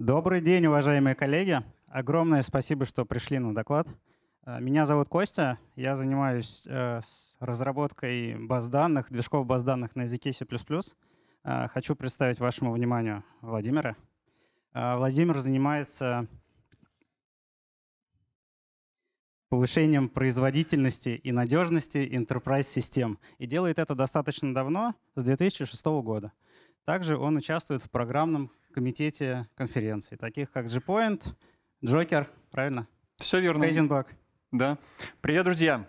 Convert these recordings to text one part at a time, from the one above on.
Добрый день, уважаемые коллеги. Огромное спасибо, что пришли на доклад. А, меня зовут Костя, я занимаюсь э, разработкой баз данных, движков баз данных на языке C++. А, хочу представить вашему вниманию Владимира. А, Владимир занимается повышением производительности и надежности enterprise систем и делает это достаточно давно, с 2006 года. Также он участвует в программном комитете конференций, таких как Gpoint, Joker, правильно? Все верно. Heisenberg. Да. Привет, друзья.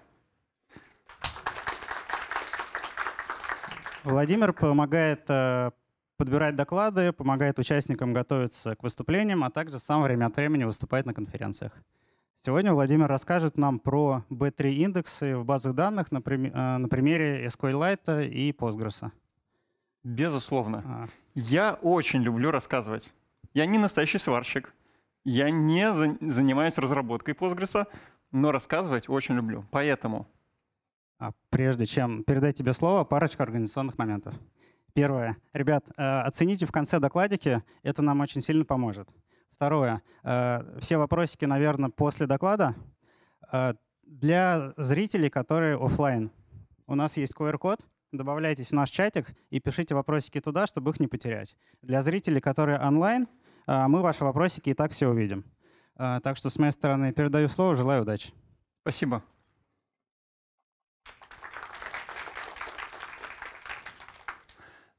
Владимир помогает э, подбирать доклады, помогает участникам готовиться к выступлениям, а также сам время от времени выступает на конференциях. Сегодня Владимир расскажет нам про B3 индексы в базах данных на, прим... э, на примере SQLite и Postgres. Безусловно. А. Я очень люблю рассказывать. Я не настоящий сварщик. Я не за... занимаюсь разработкой Postgres, но рассказывать очень люблю. Поэтому... А прежде чем передать тебе слово, парочка организационных моментов. Первое. Ребят, э, оцените в конце докладики, это нам очень сильно поможет. Второе. Э, все вопросики, наверное, после доклада. Э, для зрителей, которые офлайн, у нас есть QR-код, добавляйтесь в наш чатик и пишите вопросики туда, чтобы их не потерять. Для зрителей, которые онлайн, мы ваши вопросики и так все увидим. А, так что с моей стороны передаю слово, желаю удачи. Спасибо.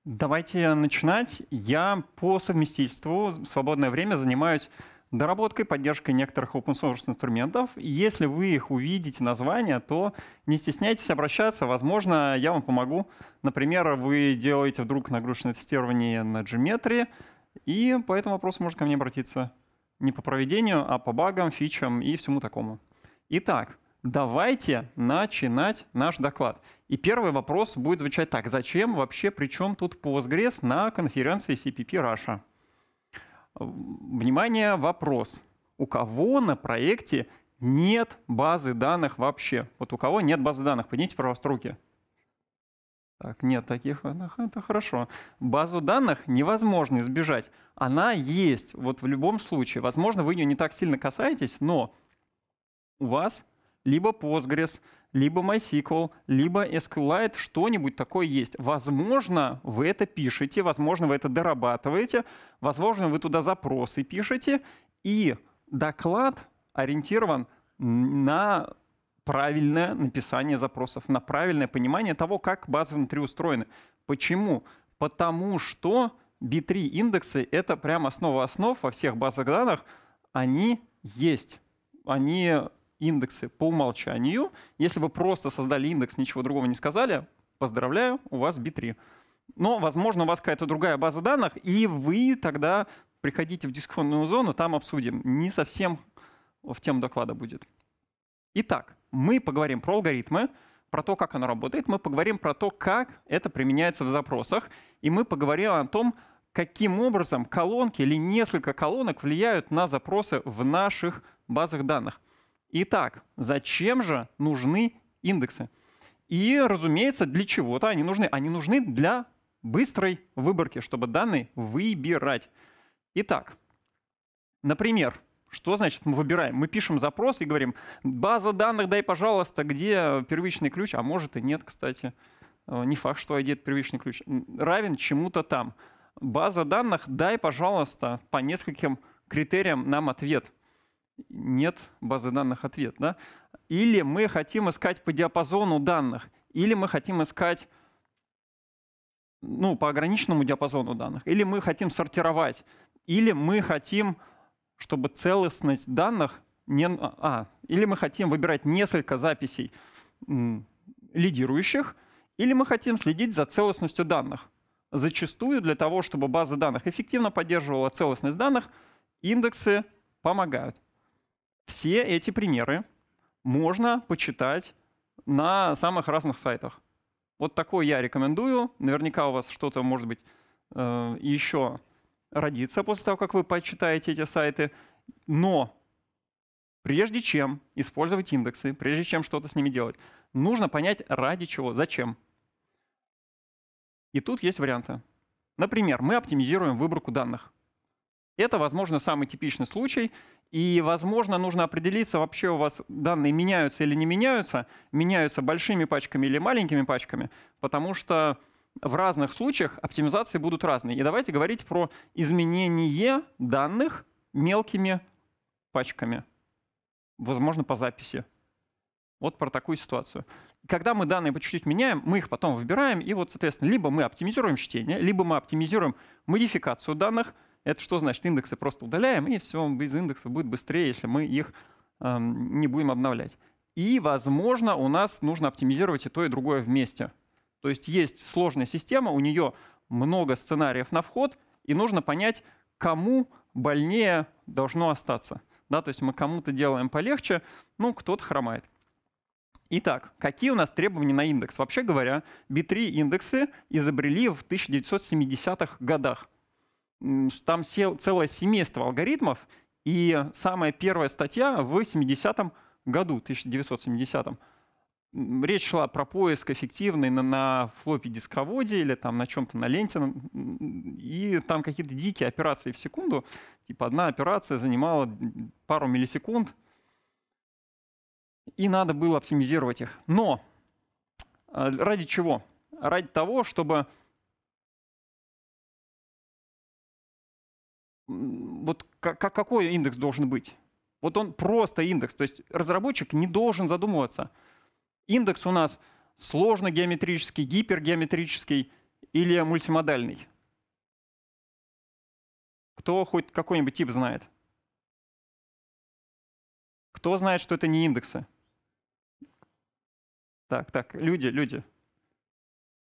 Давайте начинать. Я по совместительству в свободное время занимаюсь доработкой, поддержкой некоторых open source инструментов. если вы их увидите, название, то не стесняйтесь обращаться. Возможно, я вам помогу. Например, вы делаете вдруг нагрузочное тестирование на Geometry, и по этому вопросу можно ко мне обратиться. Не по проведению, а по багам, фичам и всему такому. Итак, давайте начинать наш доклад. И первый вопрос будет звучать так. Зачем вообще, причем тут Postgres на конференции CPP Russia? Внимание, вопрос. У кого на проекте нет базы данных вообще? Вот у кого нет базы данных? Поднимите, пожалуйста, руки. Так, нет таких, это хорошо. Базу данных невозможно избежать. Она есть, вот в любом случае. Возможно, вы ее не так сильно касаетесь, но у вас либо Postgres, либо MySQL, либо SQLite, что-нибудь такое есть. Возможно, вы это пишете, возможно, вы это дорабатываете, возможно, вы туда запросы пишете, и доклад ориентирован на правильное написание запросов, на правильное понимание того, как базы внутри устроены. Почему? Потому что B3 индексы — это прям основа основ во всех базах данных. Они есть. Они индексы по умолчанию. Если вы просто создали индекс, ничего другого не сказали, поздравляю, у вас B3. Но, возможно, у вас какая-то другая база данных, и вы тогда приходите в дискуссионную зону, там обсудим. Не совсем в тем доклада будет. Итак, мы поговорим про алгоритмы, про то, как оно работает, мы поговорим про то, как это применяется в запросах, и мы поговорим о том, каким образом колонки или несколько колонок влияют на запросы в наших базах данных. Итак, зачем же нужны индексы? И, разумеется, для чего-то они нужны. Они нужны для быстрой выборки, чтобы данные выбирать. Итак, например, что значит мы выбираем? Мы пишем запрос и говорим, база данных, дай, пожалуйста, где первичный ключ, а может и нет, кстати. Э, не факт, что ID — это первичный ключ. Равен чему-то там. База данных, дай, пожалуйста, по нескольким критериям нам ответ. Нет базы данных ответ. Да? Или мы хотим искать по диапазону данных, или мы хотим искать ну, по ограниченному диапазону данных, или мы хотим сортировать, или мы хотим чтобы целостность данных не... А, а, или мы хотим выбирать несколько записей лидирующих, или мы хотим следить за целостностью данных. Зачастую для того, чтобы база данных эффективно поддерживала целостность данных, индексы помогают. Все эти примеры можно почитать на самых разных сайтах. Вот такой я рекомендую. Наверняка у вас что-то, может быть, э, еще родится после того, как вы почитаете эти сайты. Но прежде чем использовать индексы, прежде чем что-то с ними делать, нужно понять, ради чего, зачем. И тут есть варианты. Например, мы оптимизируем выборку данных. Это, возможно, самый типичный случай. И, возможно, нужно определиться, вообще у вас данные меняются или не меняются, меняются большими пачками или маленькими пачками, потому что в разных случаях оптимизации будут разные. И давайте говорить про изменение данных мелкими пачками, возможно, по записи. Вот про такую ситуацию. Когда мы данные по чуть-чуть меняем, мы их потом выбираем, и вот, соответственно, либо мы оптимизируем чтение, либо мы оптимизируем модификацию данных. Это что значит? Индексы просто удаляем, и все, из индекса будет быстрее, если мы их эм, не будем обновлять. И, возможно, у нас нужно оптимизировать и то, и другое вместе. То есть есть сложная система, у нее много сценариев на вход, и нужно понять, кому больнее должно остаться. Да, то есть мы кому-то делаем полегче, ну, кто-то хромает. Итак, какие у нас требования на индекс? Вообще говоря, B3 индексы изобрели в 1970-х годах. Там целое семейство алгоритмов, и самая первая статья в 70-м году, 1970-м, речь шла про поиск эффективный на, на флопе дисководе или там на чем-то на ленте, и там какие-то дикие операции в секунду. Типа одна операция занимала пару миллисекунд, и надо было оптимизировать их. Но а, ради чего? Ради того, чтобы вот как, какой индекс должен быть? Вот он просто индекс, то есть разработчик не должен задумываться – Индекс у нас сложно-геометрический, гипергеометрический или мультимодальный. Кто хоть какой-нибудь тип знает? Кто знает, что это не индексы? Так, так, люди, люди.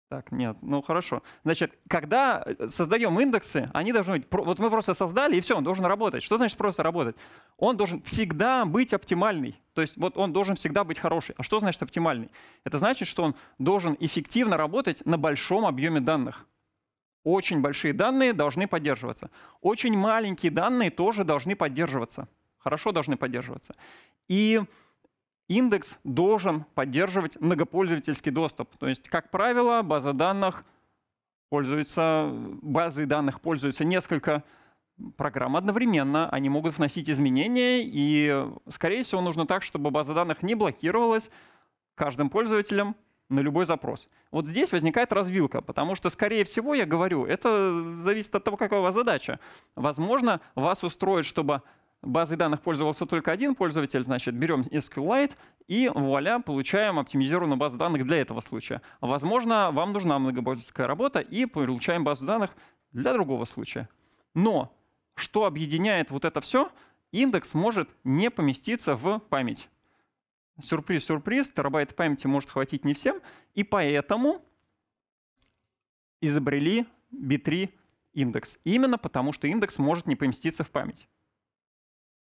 Так, нет, ну хорошо. Значит, когда э, создаем индексы, они должны быть... Вот мы просто создали, и все, он должен работать. Что значит просто работать? Он должен всегда быть оптимальный. То есть вот он должен всегда быть хороший. А что значит оптимальный? Это значит, что он должен эффективно работать на большом объеме данных. Очень большие данные должны поддерживаться. Очень маленькие данные тоже должны поддерживаться. Хорошо должны поддерживаться. И индекс должен поддерживать многопользовательский доступ. То есть, как правило, база данных пользуется, базой данных пользуются несколько программ одновременно, они могут вносить изменения, и, скорее всего, нужно так, чтобы база данных не блокировалась каждым пользователем на любой запрос. Вот здесь возникает развилка, потому что, скорее всего, я говорю, это зависит от того, какая у вас задача. Возможно, вас устроит, чтобы базой данных пользовался только один пользователь, значит, берем SQLite и, вуаля, получаем оптимизированную базу данных для этого случая. Возможно, вам нужна многопользовательская работа и получаем базу данных для другого случая. Но что объединяет вот это все? Индекс может не поместиться в память. Сюрприз-сюрприз, терабайт памяти может хватить не всем, и поэтому изобрели B3 индекс. Именно потому, что индекс может не поместиться в память.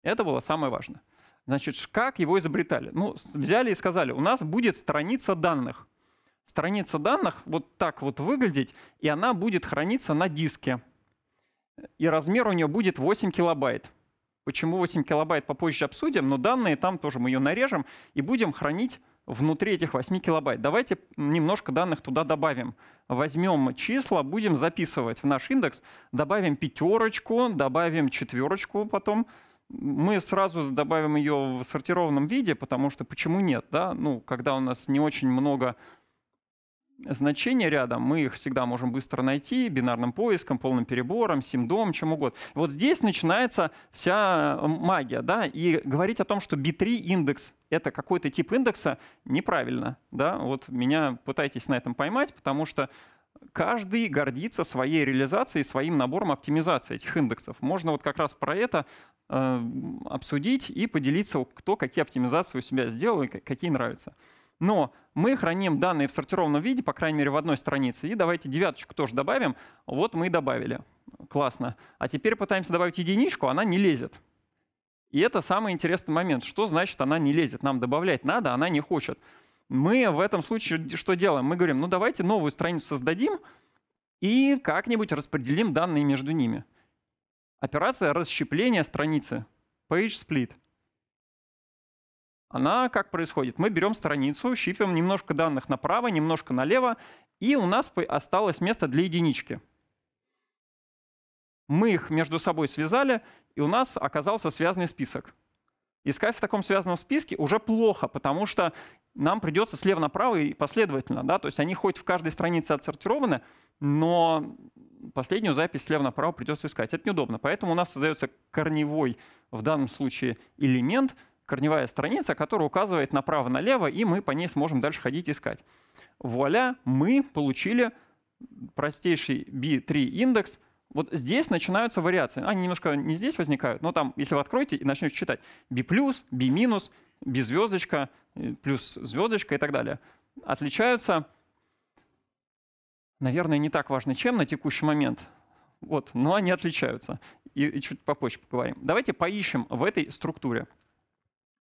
Это было самое важное. Значит, как его изобретали? Ну, взяли и сказали, у нас будет страница данных. Страница данных вот так вот выглядеть, и она будет храниться на диске. И размер у нее будет 8 килобайт. Почему 8 килобайт попозже обсудим, но данные там тоже мы ее нарежем и будем хранить внутри этих 8 килобайт. Давайте немножко данных туда добавим. Возьмем числа, будем записывать в наш индекс, добавим пятерочку, добавим четверочку потом, мы сразу добавим ее в сортированном виде, потому что почему нет, да? Ну, когда у нас не очень много значений рядом, мы их всегда можем быстро найти бинарным поиском, полным перебором, симдом, чем угодно. Вот здесь начинается вся магия, да, и говорить о том, что B3 индекс — это какой-то тип индекса, неправильно, да, вот меня пытайтесь на этом поймать, потому что каждый гордится своей реализацией, своим набором оптимизации этих индексов. Можно вот как раз про это э, обсудить и поделиться, кто какие оптимизации у себя сделал и какие нравятся. Но мы храним данные в сортированном виде, по крайней мере, в одной странице. И давайте девяточку тоже добавим. Вот мы и добавили. Классно. А теперь пытаемся добавить единичку, она не лезет. И это самый интересный момент. Что значит она не лезет? Нам добавлять надо, она не хочет мы в этом случае что делаем? Мы говорим, ну давайте новую страницу создадим и как-нибудь распределим данные между ними. Операция расщепления страницы, page split. Она как происходит? Мы берем страницу, щипим немножко данных направо, немножко налево, и у нас осталось место для единички. Мы их между собой связали, и у нас оказался связанный список искать в таком связанном списке уже плохо, потому что нам придется слева направо и последовательно. Да? То есть они хоть в каждой странице отсортированы, но последнюю запись слева направо придется искать. Это неудобно. Поэтому у нас создается корневой, в данном случае, элемент, корневая страница, которая указывает направо-налево, и мы по ней сможем дальше ходить искать. Вуаля, мы получили простейший B3 индекс вот здесь начинаются вариации. Они немножко не здесь возникают, но там, если вы откроете и начнете читать B+, B-, B звездочка, плюс звездочка э, и так далее, отличаются, наверное, не так важно чем на текущий момент, вот, но они отличаются. И, и чуть попозже поговорим. Давайте поищем в этой структуре.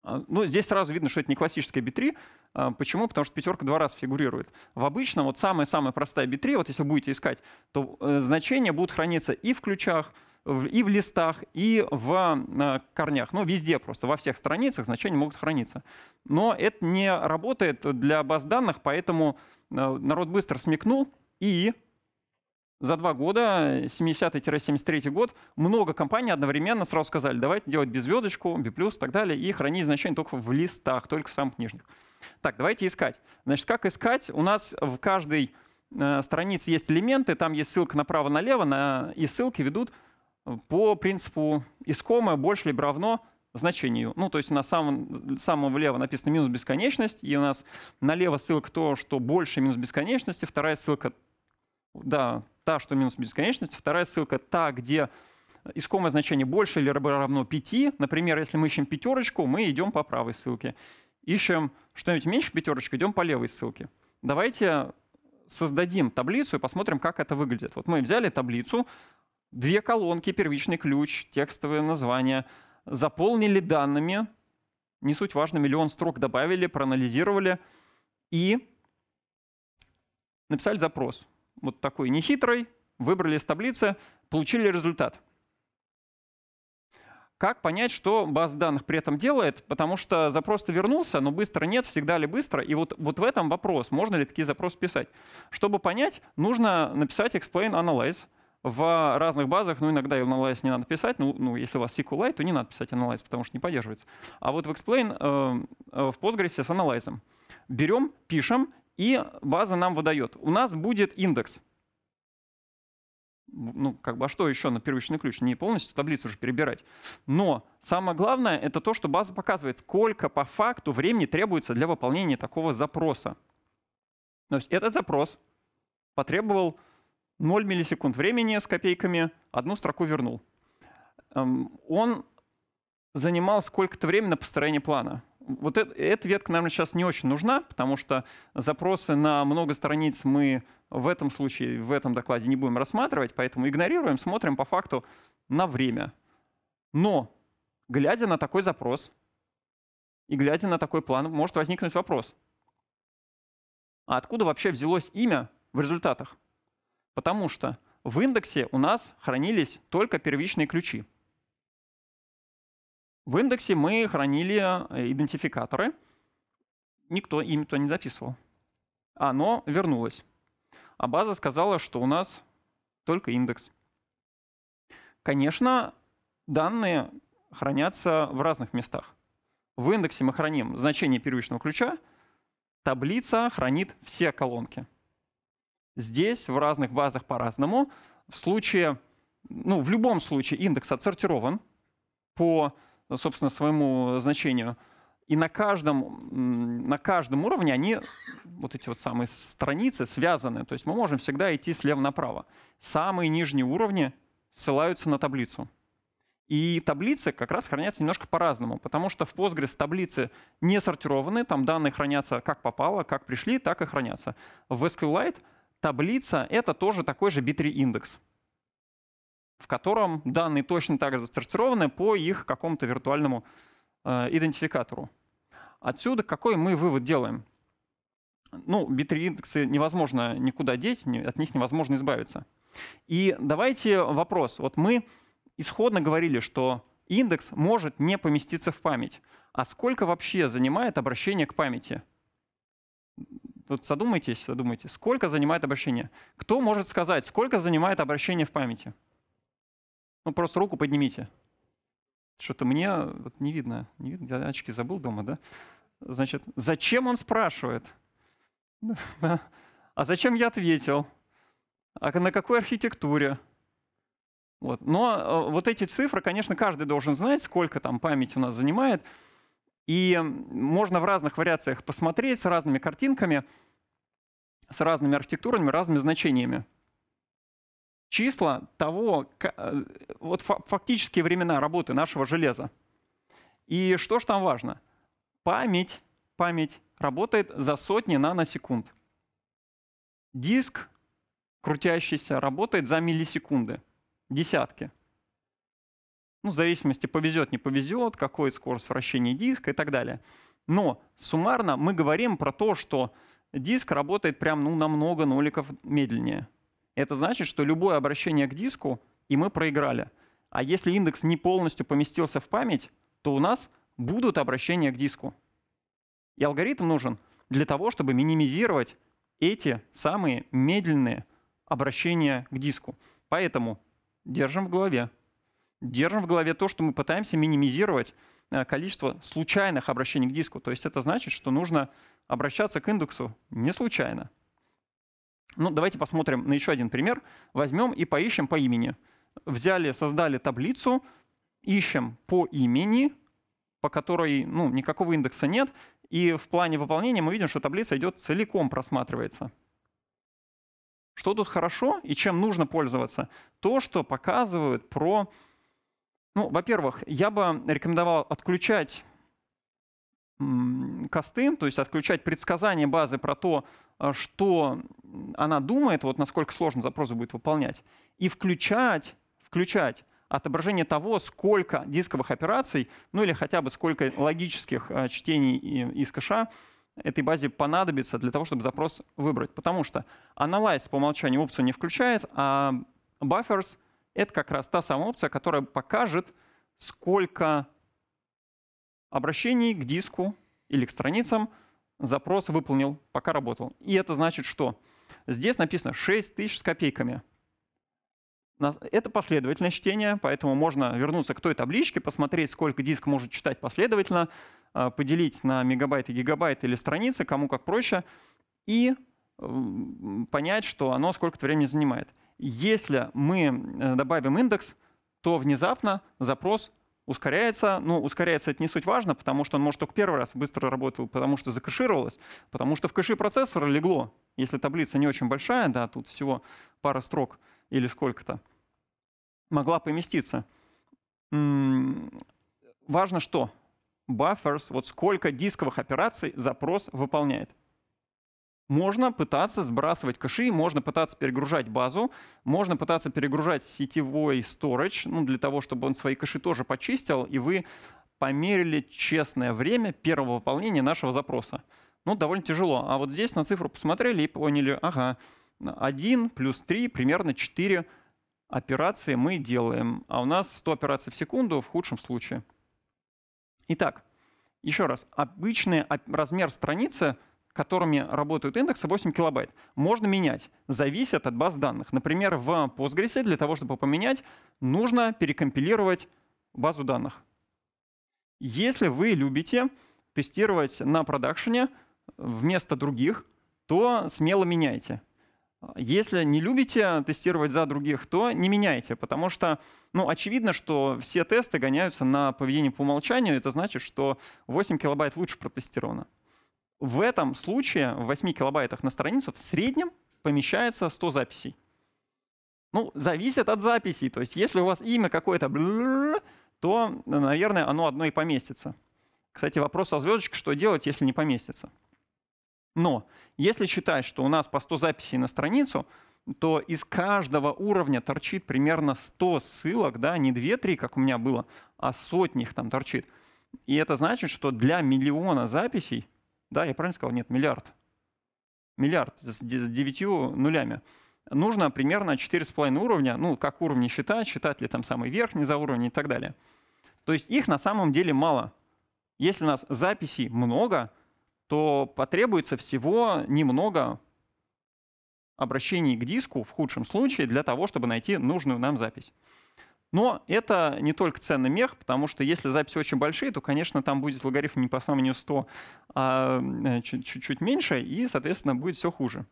А, ну, здесь сразу видно, что это не классическая B3. А, почему? Потому что пятерка два раза фигурирует. В обычном, вот самая-самая простая B3, вот если будете искать, то э, значения будут храниться и в ключах, и в листах, и в а, корнях. Ну, везде просто, во всех страницах значения могут храниться. Но это не работает для баз данных, поэтому э, народ быстро смекнул и за два года, 70-73 год, много компаний одновременно сразу сказали, давайте делать беззвездочку, B+, и так далее, и хранить значения только в листах, только в самых нижних. Так, давайте искать. Значит, как искать? У нас в каждой э, странице есть элементы, там есть ссылка направо-налево, на, и ссылки ведут э, по принципу искомое больше либо равно значению. Ну, то есть на самом, самом влево написано минус бесконечность, и у нас налево ссылка то, что больше минус бесконечности, вторая ссылка, да, та, что минус бесконечность. Вторая ссылка та, где искомое значение больше или равно 5. Например, если мы ищем пятерочку, мы идем по правой ссылке. Ищем что-нибудь меньше пятерочки, идем по левой ссылке. Давайте создадим таблицу и посмотрим, как это выглядит. Вот мы взяли таблицу, две колонки, первичный ключ, текстовое название, заполнили данными, не суть важно, миллион строк добавили, проанализировали и написали запрос вот такой нехитрый, выбрали из таблицы, получили результат. Как понять, что база данных при этом делает? Потому что запрос-то вернулся, но быстро нет, всегда ли быстро? И вот, вот в этом вопрос, можно ли такие запросы писать. Чтобы понять, нужно написать explain analyze. В разных базах, ну иногда analyze не надо писать, ну, ну если у вас SQLite, то не надо писать analyze, потому что не поддерживается. А вот в explain э, э в Postgres с анализом. Берем, пишем и база нам выдает. У нас будет индекс. Ну, как бы, а что еще на первичный ключ? Не полностью таблицу уже перебирать. Но самое главное — это то, что база показывает, сколько по факту времени требуется для выполнения такого запроса. То есть этот запрос потребовал 0 миллисекунд времени с копейками, одну строку вернул. Эм, он занимал сколько-то времени на построение плана вот это, эта ветка, наверное, сейчас не очень нужна, потому что запросы на много страниц мы в этом случае, в этом докладе не будем рассматривать, поэтому игнорируем, смотрим по факту на время. Но, глядя на такой запрос и глядя на такой план, может возникнуть вопрос. А откуда вообще взялось имя в результатах? Потому что в индексе у нас хранились только первичные ключи. В индексе мы хранили э, идентификаторы. Никто им то не записывал. Оно вернулось. А база сказала, что у нас только индекс. Конечно, данные хранятся в разных местах. В индексе мы храним значение первичного ключа, таблица хранит все колонки. Здесь в разных базах по-разному. В случае, ну, в любом случае индекс отсортирован по Э, собственно, своему э, значению. И на каждом, на каждом уровне они, вот эти вот самые страницы, связаны. То есть мы можем всегда идти слева направо. Самые нижние уровни ссылаются на таблицу. И таблицы как раз хранятся немножко по-разному, потому что в Postgres таблицы не сортированы, там данные хранятся как попало, как пришли, так и хранятся. В SQLite таблица — это тоже такой же B3 индекс в котором данные точно так же сортированы по их какому-то виртуальному э, идентификатору. Отсюда какой мы вывод делаем? Ну, битри индексы невозможно никуда деть, от них невозможно избавиться. И давайте вопрос. Вот мы исходно говорили, что индекс может не поместиться в память. А сколько вообще занимает обращение к памяти? Вот задумайтесь, задумайтесь, сколько занимает обращение? Кто может сказать, сколько занимает обращение в памяти? Ну, просто руку поднимите. Что-то мне вот не видно. Не видно. Я очки забыл дома, да? Значит, зачем он спрашивает? А зачем я ответил? А на какой архитектуре? Вот. Но э, вот эти цифры, конечно, каждый должен знать, сколько там память у нас занимает. И можно в разных вариациях посмотреть с разными картинками, с разными архитектурами, разными значениями числа того, э, вот фактические времена работы нашего железа. И что же там важно? Память, память работает за сотни наносекунд. Диск крутящийся работает за миллисекунды, десятки. Ну, в зависимости, повезет, не повезет, какой скорость вращения диска и так далее. Но суммарно мы говорим про то, что диск работает прям ну, намного много ноликов медленнее – это значит, что любое обращение к диску, и мы проиграли. А если индекс не полностью поместился в память, то у нас будут обращения к диску. И алгоритм нужен для того, чтобы минимизировать эти самые медленные обращения к диску. Поэтому держим в голове. Держим в голове то, что мы пытаемся минимизировать э, количество случайных обращений к диску. То есть это значит, что нужно обращаться к индексу не случайно. Ну, давайте посмотрим на еще один пример. Возьмем и поищем по имени. Взяли, создали таблицу, ищем по имени, по которой ну, никакого индекса нет, и в плане выполнения мы видим, что таблица идет целиком, просматривается. Что тут хорошо и чем нужно пользоваться? То, что показывают про... Ну, во-первых, я бы рекомендовал отключать косты, то есть отключать предсказание базы про то, э, что она думает, вот насколько сложно запросы будет выполнять, и включать, включать отображение того, сколько дисковых операций, ну или хотя бы сколько логических э, чтений из кэша этой базе понадобится для того, чтобы запрос выбрать. Потому что Analyze по умолчанию опцию не включает, а Buffers — это как раз та самая опция, которая покажет, сколько обращений к диску или к страницам запрос выполнил, пока работал. И это значит, что здесь написано 6 тысяч с копейками. Это последовательное чтение, поэтому можно вернуться к той табличке, посмотреть, сколько диск может читать последовательно, а, поделить на мегабайты, гигабайты или страницы, кому как проще, и понять, что оно сколько-то времени занимает. Если мы э, добавим индекс, то внезапно запрос ускоряется. Ну, ускоряется это не суть важно, потому что он, может, только первый раз быстро работал, потому что закэшировалось, потому что в кэше процессора легло. Если таблица не очень большая, да, тут всего пара строк или сколько-то, могла поместиться. Важно что? Buffers, вот сколько дисковых операций запрос выполняет можно пытаться сбрасывать кэши, можно пытаться перегружать базу, можно пытаться перегружать сетевой сторож, ну, для того, чтобы он свои кэши тоже почистил, и вы померили честное время первого выполнения нашего запроса. Ну, довольно тяжело. А вот здесь на цифру посмотрели и поняли, ага, 1 плюс 3, примерно 4 операции мы делаем, а у нас 100 операций в секунду в худшем случае. Итак, еще раз, обычный размер страницы — которыми работают индексы, 8 килобайт, можно менять. Зависит от баз данных. Например, в Postgres для того, чтобы поменять, нужно перекомпилировать базу данных. Если вы любите тестировать на продакшене вместо других, то смело меняйте. Если не любите тестировать за других, то не меняйте, потому что ну, очевидно, что все тесты гоняются на поведение по умолчанию. Это значит, что 8 килобайт лучше протестировано. В этом случае в 8 килобайтах на страницу в среднем помещается 100 записей. Ну, зависит от записей. То есть если у вас имя какое-то, то, наверное, оно одно и поместится. Кстати, вопрос о звездочкой, что делать, если не поместится. Но если считать, что у нас по 100 записей на страницу, то из каждого уровня торчит примерно 100 ссылок, да, не 2-3, как у меня было, а сотни их там торчит. И это значит, что для миллиона записей – да, я правильно сказал? Нет, миллиард. Миллиард с девятью нулями нужно примерно 4,5 уровня, ну, как уровни считать, считать ли там самый верхний за уровень и так далее. То есть их на самом деле мало. Если у нас записей много, то потребуется всего немного обращений к диску, в худшем случае, для того, чтобы найти нужную нам запись. Но это не только ценный мех, потому что если записи очень большие, то, конечно, там будет логарифм не по сравнению 100, а э, чуть-чуть меньше, и, соответственно, будет все хуже.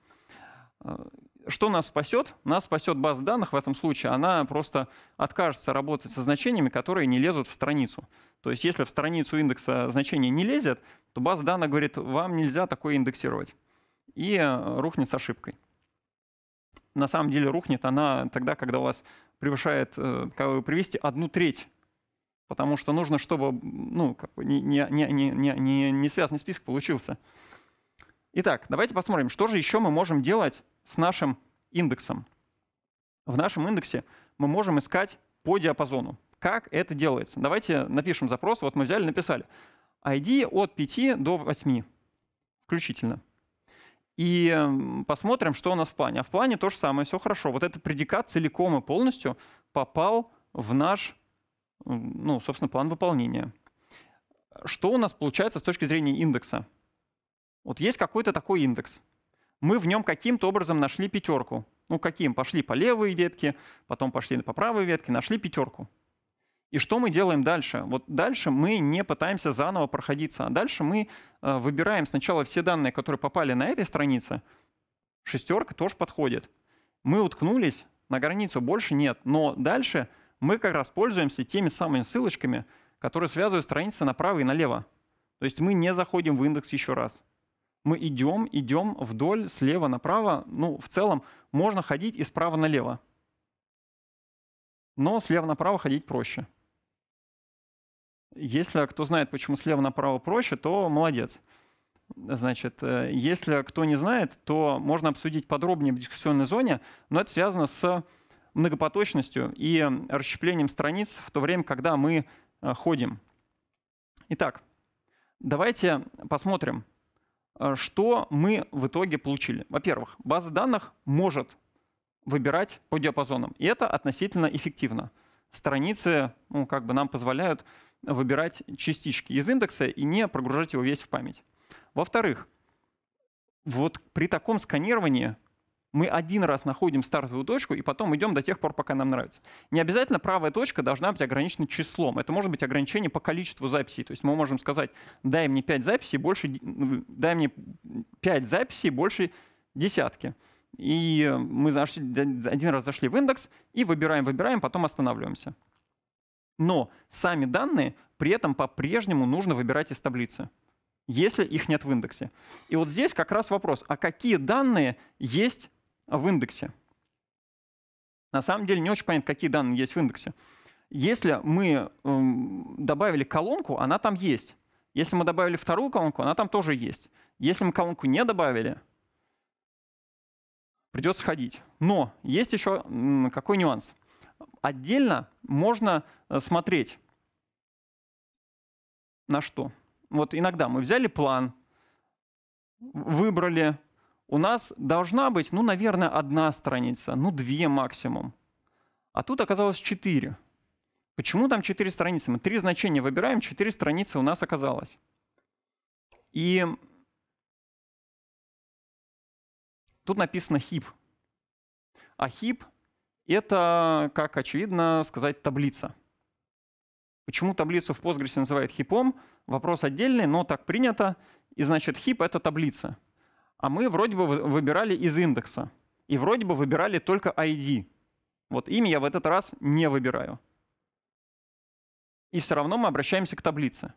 А, что нас спасет? Нас спасет база данных в этом случае. Она просто откажется работать со значениями, которые не лезут в страницу. То есть если в страницу индекса значения не лезет, то база данных говорит, вам нельзя такое индексировать. И э, рухнет с ошибкой на самом деле рухнет она тогда, когда у вас превышает, э, привести одну треть потому что нужно, чтобы ну, как бы не, не, не, не, не, не связанный список получился. Итак, давайте посмотрим, что же еще мы можем делать с нашим индексом. В нашем индексе мы можем искать по диапазону. Как это делается? Давайте напишем запрос. Вот мы взяли, написали. ID от 5 до 8 включительно и посмотрим, что у нас в плане. А в плане то же самое, все хорошо. Вот этот предикат целиком и полностью попал в наш, ну, собственно, план выполнения. Что у нас получается с точки зрения индекса? Вот есть какой-то такой индекс. Мы в нем каким-то образом нашли пятерку. Ну, каким? Пошли по левой ветке, потом пошли по правой ветке, нашли пятерку. И что мы делаем дальше? Вот дальше мы не пытаемся заново проходиться, а дальше мы э, выбираем сначала все данные, которые попали на этой странице. Шестерка тоже подходит. Мы уткнулись на границу, больше нет. Но дальше мы как раз пользуемся теми самыми ссылочками, которые связывают страницы направо и налево. То есть мы не заходим в индекс еще раз. Мы идем, идем вдоль, слева направо. Ну, в целом, можно ходить и справа налево. Но слева направо ходить проще. Если кто знает, почему слева направо проще, то молодец. Значит, э, если кто не знает, то можно обсудить подробнее в дискуссионной зоне, но это связано с многопоточностью и расщеплением страниц в то время, когда мы э, ходим. Итак, давайте посмотрим, э, что мы в итоге получили. Во-первых, база данных может выбирать по диапазонам, и это относительно эффективно. Страницы ну, как бы нам позволяют выбирать частички из индекса и не прогружать его весь в память. Во-вторых, вот при таком сканировании мы один раз находим стартовую точку и потом идем до тех пор, пока нам нравится. Не обязательно правая точка должна быть ограничена числом. Это может быть ограничение по количеству записей. То есть мы можем сказать, дай мне 5 записей, больше, дай мне 5 записей больше десятки. И мы зашли, один раз зашли в индекс и выбираем, выбираем, потом останавливаемся. Но сами данные при этом по-прежнему нужно выбирать из таблицы, если их нет в индексе. И вот здесь как раз вопрос, а какие данные есть в индексе? На самом деле не очень понятно, какие данные есть в индексе. Если мы эм, добавили колонку, она там есть. Если мы добавили вторую колонку, она там тоже есть. Если мы колонку не добавили, придется ходить. Но есть еще какой нюанс. Отдельно можно Э, смотреть на что. Вот иногда мы взяли план, выбрали, у нас должна быть, ну, наверное, одна страница, ну, две максимум. А тут оказалось четыре. Почему там четыре страницы? Мы три значения выбираем, четыре страницы у нас оказалось. И тут написано хип. А хип — это, как очевидно сказать, таблица. Почему таблицу в Postgres называют хипом? Вопрос отдельный, но так принято. И значит, хип — это таблица. А мы вроде бы выбирали из индекса. И вроде бы выбирали только ID. Вот имя я в этот раз не выбираю. И все равно мы обращаемся к таблице.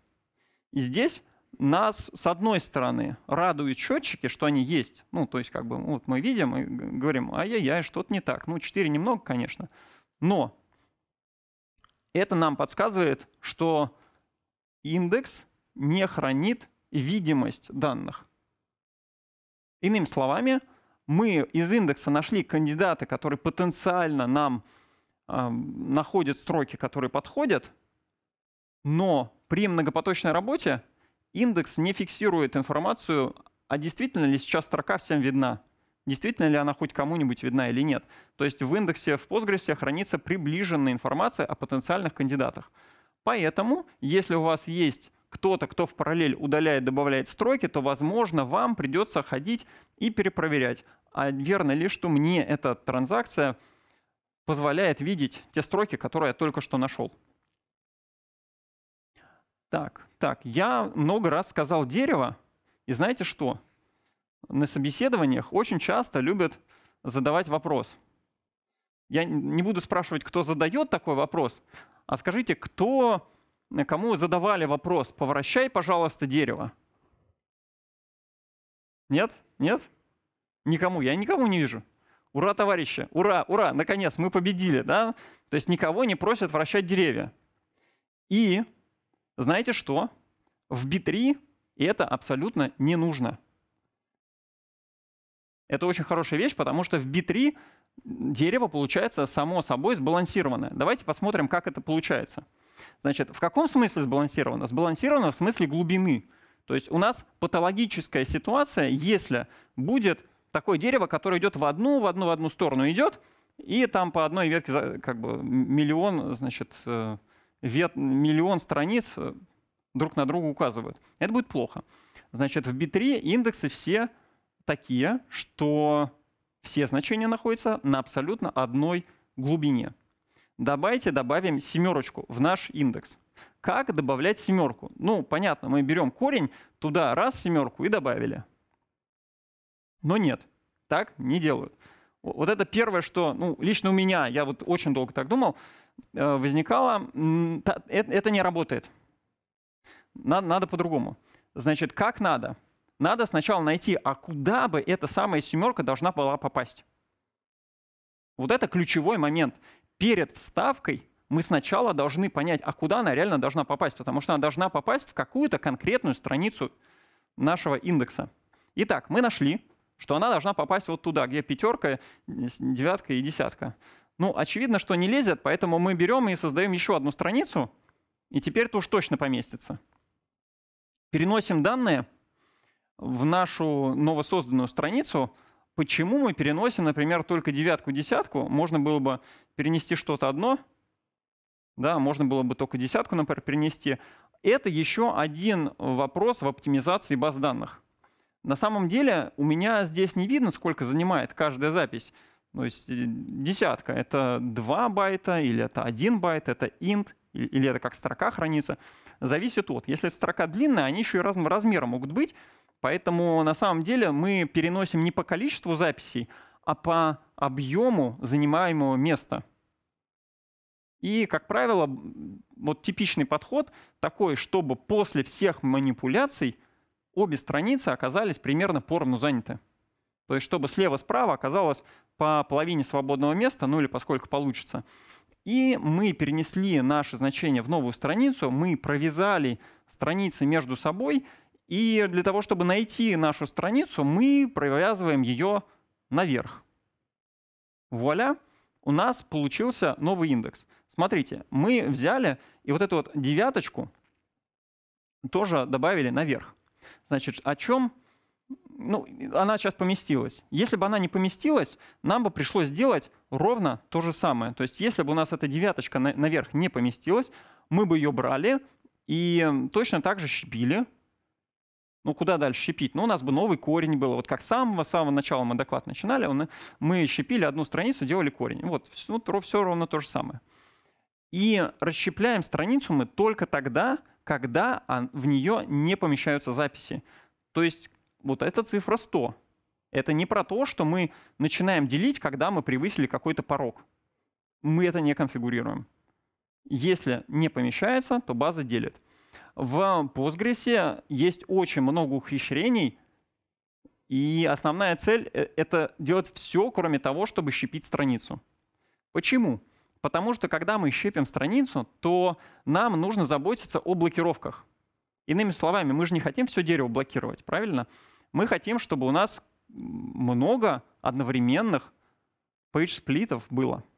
И здесь нас, с одной стороны, радуют счетчики, что они есть. Ну, то есть, как бы, вот мы видим и говорим, ай-яй-яй, что-то не так. Ну, 4 немного, конечно. Но это нам подсказывает, что индекс не хранит видимость данных. Иными словами, мы из индекса нашли кандидата, который потенциально нам э, находит строки, которые подходят, но при многопоточной работе индекс не фиксирует информацию, а действительно ли сейчас строка всем видна действительно ли она хоть кому-нибудь видна или нет. То есть в индексе в Postgres хранится приближенная информация о потенциальных кандидатах. Поэтому, если у вас есть кто-то, кто в параллель удаляет, добавляет строки, то, возможно, вам придется ходить и перепроверять, а верно ли, что мне эта транзакция позволяет видеть те строки, которые я только что нашел. Так, так, я много раз сказал дерево, и знаете что? на собеседованиях очень часто любят задавать вопрос. Я не буду спрашивать, кто задает такой вопрос, а скажите, кто, э, кому задавали вопрос «повращай, пожалуйста, дерево». Нет? Нет? Никому. Я никому не вижу. Ура, товарищи! Ура, ура! Наконец, мы победили, да? То есть никого не просят вращать деревья. И знаете что? В B3 это абсолютно не нужно. Это очень хорошая вещь, потому что в B3 дерево получается само собой сбалансированное. Давайте посмотрим, как это получается. Значит, в каком смысле сбалансировано? Сбалансировано в смысле глубины. То есть у нас патологическая ситуация, если будет такое дерево, которое идет в одну, в одну, в одну сторону идет, и там по одной ветке как бы миллион, значит, э, вет, миллион страниц э, друг на друга указывают. Это будет плохо. Значит, в B3 индексы все такие, что все значения находятся на абсолютно одной глубине. Давайте добавим семерочку в наш индекс. Как добавлять семерку? Ну, понятно, мы берем корень, туда раз семерку и добавили. Но нет, так не делают. Вот это первое, что ну, лично у меня, я вот очень долго так думал, э, возникало, э, это не работает. Надо, надо по-другому. Значит, как надо? Надо сначала найти, а куда бы эта самая семерка должна была попасть. Вот это ключевой момент. Перед вставкой мы сначала должны понять, а куда она реально должна попасть, потому что она должна попасть в какую-то конкретную страницу нашего индекса. Итак, мы нашли, что она должна попасть вот туда, где пятерка, девятка и десятка. Ну, очевидно, что не лезет, поэтому мы берем и создаем еще одну страницу, и теперь это уж точно поместится. Переносим данные — в нашу новосозданную страницу, почему мы переносим, например, только девятку-десятку. Можно было бы перенести что-то одно, да, можно было бы только десятку, например, перенести. Это еще один вопрос в оптимизации баз данных. На самом деле у меня здесь не видно, сколько занимает каждая запись. То есть э, десятка — это 2 байта, или это 1 байт, это int, или это как строка хранится. Зависит от. Если строка длинная, они еще и разным размером могут быть. Поэтому на самом деле мы переносим не по количеству записей, а по объему занимаемого места. И, как правило, вот типичный подход такой, чтобы после всех манипуляций обе страницы оказались примерно поровну заняты. То есть, чтобы слева-справа оказалось по половине свободного места, ну или поскольку получится. И мы перенесли наши значения в новую страницу, мы провязали страницы между собой – и для того, чтобы найти нашу страницу, мы провязываем ее наверх. Вуаля, у нас получился новый индекс. Смотрите, мы взяли и вот эту вот девяточку тоже добавили наверх. Значит, о чем ну, она сейчас поместилась. Если бы она не поместилась, нам бы пришлось сделать ровно то же самое. То есть если бы у нас эта девяточка наверх не поместилась, мы бы ее брали и точно так же щепили ну, куда дальше щепить? Ну, у нас бы новый корень был. Вот как с самого, самого начала мы доклад начинали, он, мы щепили одну страницу, делали корень. Вот, ну, то, все ровно то же самое. И расщепляем страницу мы только тогда, когда в нее не помещаются записи. То есть вот эта цифра 100. Это не про то, что мы начинаем делить, когда мы превысили какой-то порог. Мы это не конфигурируем. Если не помещается, то база делит в Postgres есть очень много ухищрений, и основная цель — э, это делать все, кроме того, чтобы щепить страницу. Почему? Потому что когда мы щепим страницу, то нам нужно заботиться о блокировках. Иными словами, мы же не хотим все дерево блокировать, правильно? Мы хотим, чтобы у нас много одновременных пейдж-сплитов было —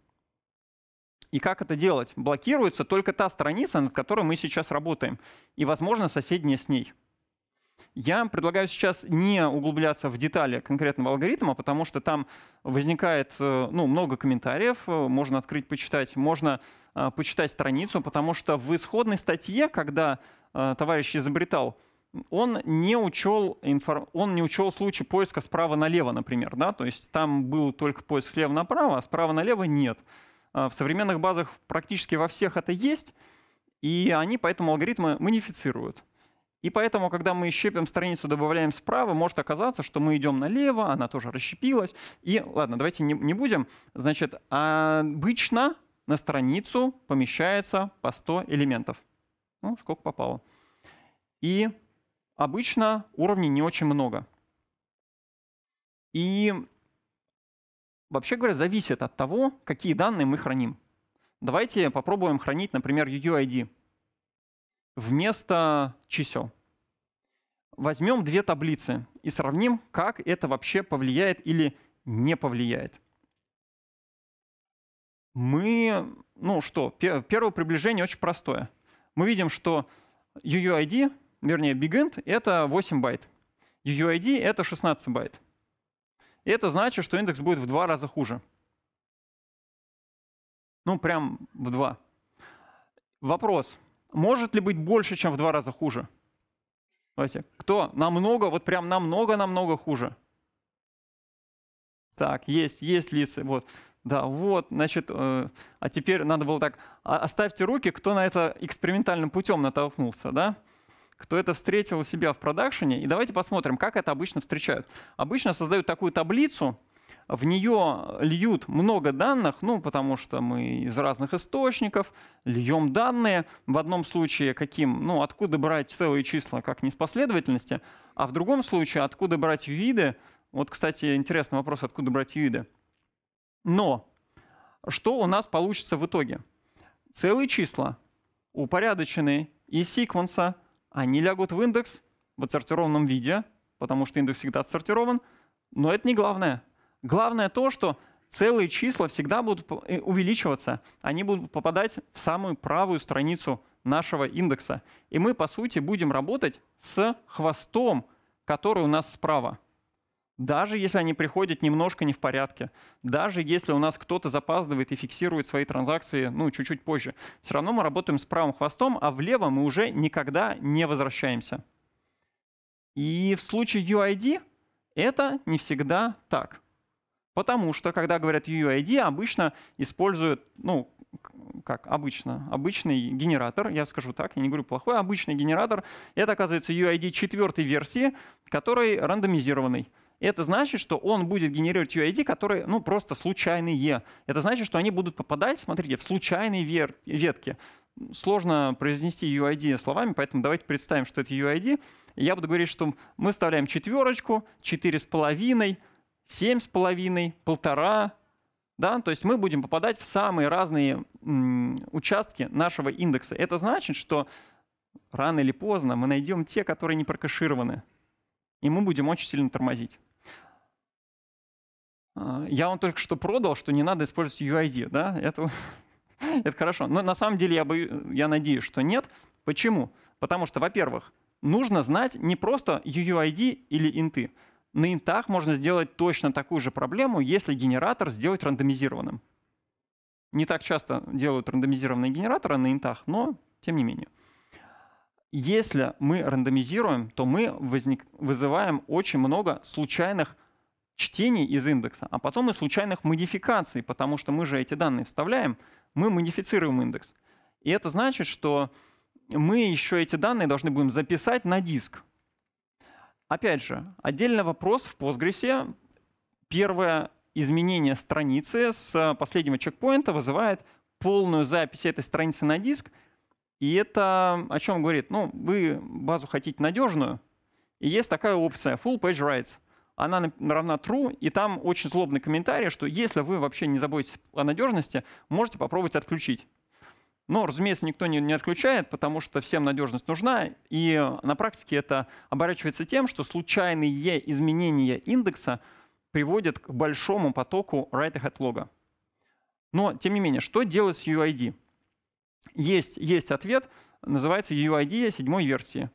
и как это делать? Блокируется только та страница, над которой мы сейчас работаем, и, возможно, соседняя с ней. Я предлагаю сейчас не углубляться в детали конкретного алгоритма, потому что там возникает э, ну, много комментариев, э, можно открыть, почитать, можно э, почитать страницу, потому что в исходной статье, когда товарищ изобретал, он не учел, инфор... он не учел случай поиска справа налево, например. Да? То есть там был только поиск слева направо, а справа налево нет. А, в современных базах практически во всех это есть, и они поэтому алгоритмы манифицируют. И поэтому, когда мы щепим страницу, добавляем справа, может оказаться, что мы идем налево, она тоже расщепилась. И ладно, давайте не, не будем. Значит, обычно на страницу помещается по 100 элементов. Ну, сколько попало. И обычно уровней не очень много. И вообще говоря, зависит от того, какие данные мы храним. Давайте попробуем хранить, например, UUID вместо чисел. Возьмем две таблицы и сравним, как это вообще повлияет или не повлияет. Мы, ну что, первое приближение очень простое. Мы видим, что UUID, вернее, BigInt — это 8 байт. UUID — это 16 байт. И это значит, что индекс будет в два раза хуже. Ну, прям в два. Вопрос. Может ли быть больше, чем в два раза хуже? Давайте. Кто? Намного, вот прям намного-намного хуже. Так, есть, есть лица. Вот. Да, вот, значит, э, а теперь надо было так, «А, оставьте руки, кто на это экспериментальным путем натолкнулся, да? кто это встретил у себя в продакшене. И давайте посмотрим, как это обычно встречают. Обычно создают такую таблицу, в нее льют много данных, ну, потому что мы из разных источников льем данные. В одном случае каким, ну, откуда брать целые числа, как не с последовательности, а в другом случае откуда брать виды. Вот, кстати, интересный вопрос, откуда брать виды. Но что у нас получится в итоге? Целые числа, упорядочены из секвенса они лягут в индекс в отсортированном виде, потому что индекс всегда отсортирован, но это не главное. Главное то, что целые числа всегда будут э, увеличиваться, они будут попадать в самую правую страницу нашего индекса. И мы, по сути, будем работать с хвостом, который у нас справа. Даже если они приходят немножко не в порядке, даже если у нас кто-то запаздывает и фиксирует свои транзакции ну, чуть-чуть позже, все равно мы работаем с правым хвостом, а влево мы уже никогда не возвращаемся. И в случае UID это не всегда так. Потому что, когда говорят UUID, обычно используют, ну, как обычно, обычный генератор, я скажу так, я не говорю плохой, обычный генератор, это, оказывается, UID четвертой версии, который рандомизированный это значит, что он будет генерировать UID, которые, ну, просто случайные. Это значит, что они будут попадать, смотрите, в случайные вер- ветки. Сложно произнести UID словами, поэтому давайте представим, что это UID. Я буду говорить, что мы вставляем четверочку, четыре с половиной, семь с половиной, полтора, да, то есть мы будем попадать в самые разные м, участки нашего индекса. Это значит, что рано или поздно мы найдем те, которые не прокашированы и мы будем очень сильно тормозить. А, я вам только что продал, что не надо использовать UID, да? Это, это хорошо. Но на самом деле я, бою, я надеюсь, что нет. Почему? Потому что, во-первых, нужно знать не просто UUID или инты. На интах можно сделать точно такую же проблему, если генератор сделать рандомизированным. Не так часто делают рандомизированные генераторы на интах, но тем не менее. Если мы рандомизируем, то мы возник, вызываем очень много случайных чтений из индекса, а потом и случайных модификаций, потому что мы же эти данные вставляем, мы модифицируем индекс. И это значит, что мы еще эти данные должны будем записать на диск. Опять же, отдельный вопрос в Postgres. Первое изменение страницы с э, последнего чекпоинта вызывает полную запись этой страницы на диск — и это о чем говорит? Ну, вы базу хотите надежную, и есть такая опция Full Page Rights. Она равна true, и там очень злобный комментарий, что если вы вообще не заботитесь о надежности, можете попробовать отключить. Но, разумеется, никто не, не отключает, потому что всем надежность нужна, и на практике это оборачивается тем, что случайные изменения индекса приводят к большому потоку write-ahead лога. Но, тем не менее, что делать с UID? Есть, есть ответ, называется UID седьмой версии.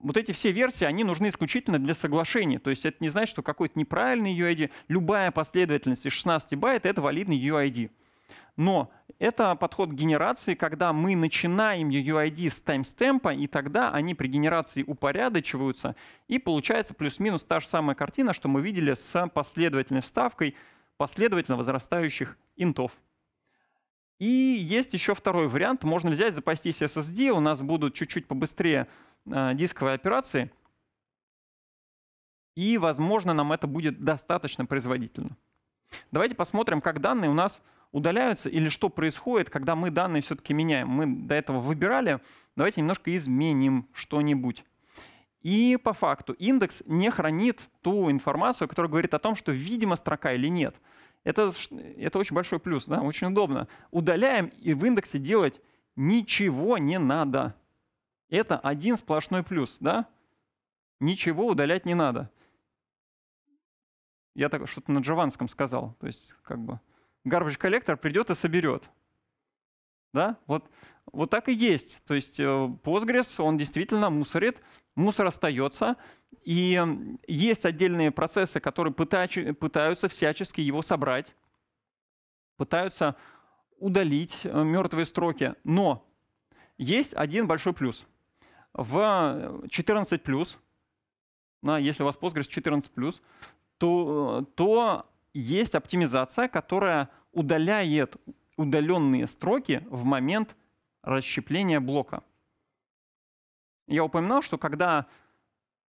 Вот эти все версии, они нужны исключительно для соглашений. То есть это не значит, что какой-то неправильный UID, любая последовательность из 16 байт — это валидный UID. Но это подход генерации, когда мы начинаем UID с таймстемпа, и тогда они при генерации упорядочиваются, и получается плюс-минус та же самая картина, что мы видели с последовательной вставкой последовательно возрастающих интов. И есть еще второй вариант. Можно взять, запастись SSD. У нас будут чуть-чуть побыстрее э, дисковые операции. И, возможно, нам это будет достаточно производительно. Давайте посмотрим, как данные у нас удаляются или что происходит, когда мы данные все-таки меняем. Мы до этого выбирали, давайте немножко изменим что-нибудь. И по факту индекс не хранит ту информацию, которая говорит о том, что видимо строка или нет. Это, это очень большой плюс, да, очень удобно. Удаляем, и в индексе делать ничего не надо. Это один сплошной плюс, да? Ничего удалять не надо. Я так что-то на джаванском сказал. То есть, как бы, garbage коллектор придет и соберет. Да? Вот, вот так и есть. То есть э, Postgres, он действительно мусорит, мусор остается, и есть отдельные процессы, которые пытаются всячески его собрать, пытаются удалить э, мертвые строки. Но есть один большой плюс. В 14 э, плюс, если у вас Postgres 14 плюс, то, то есть оптимизация, которая удаляет удаленные строки в момент расщепления блока. Я упоминал, что когда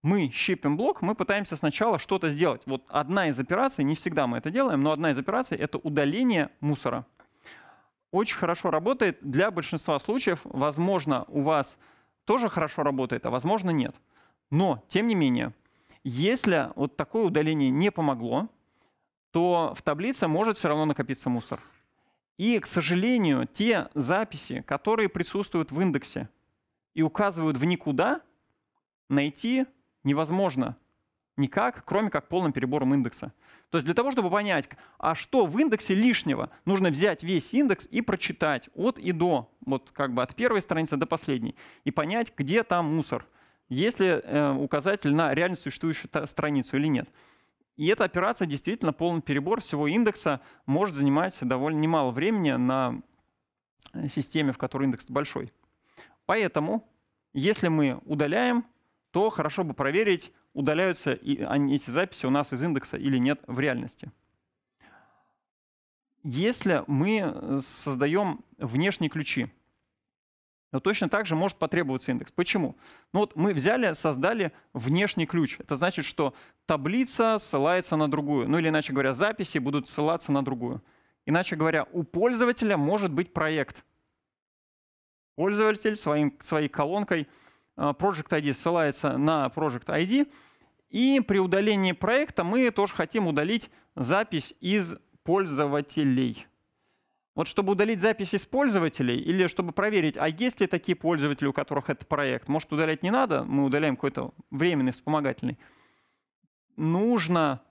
мы щипим блок, мы пытаемся сначала что-то сделать. Вот одна из операций, не всегда мы это делаем, но одна из операций — это удаление мусора. Очень хорошо работает для большинства случаев. Возможно, у вас тоже хорошо работает, а возможно, нет. Но, тем не менее, если вот такое удаление не помогло, то в таблице может все равно накопиться мусор. И, к сожалению, те записи, которые присутствуют в индексе и указывают в никуда, найти невозможно никак, кроме как полным перебором индекса. То есть для того, чтобы понять, а что в индексе лишнего, нужно взять весь индекс и прочитать от и до, вот как бы от первой страницы до последней, и понять, где там мусор, есть ли э, указатель на реально существующую страницу или нет. И эта операция действительно полный перебор всего индекса может занимать довольно немало времени на э, системе, в которой индекс большой. Поэтому, если мы удаляем, то хорошо бы проверить, удаляются они, эти записи у нас из индекса или нет в реальности. Если мы э, создаем внешние ключи, но точно так же может потребоваться индекс. Почему? Ну вот мы взяли, создали внешний ключ. Это значит, что таблица ссылается на другую. Ну или, иначе говоря, записи будут ссылаться на другую. Иначе говоря, у пользователя может быть проект. Пользователь своим, своей колонкой э, Project ID ссылается на Project ID. И при удалении проекта мы тоже хотим удалить запись из пользователей. Вот чтобы удалить запись с пользователей или чтобы проверить, а есть ли такие пользователи, у которых этот проект, может удалять не надо, мы удаляем какой-то временный вспомогательный, нужно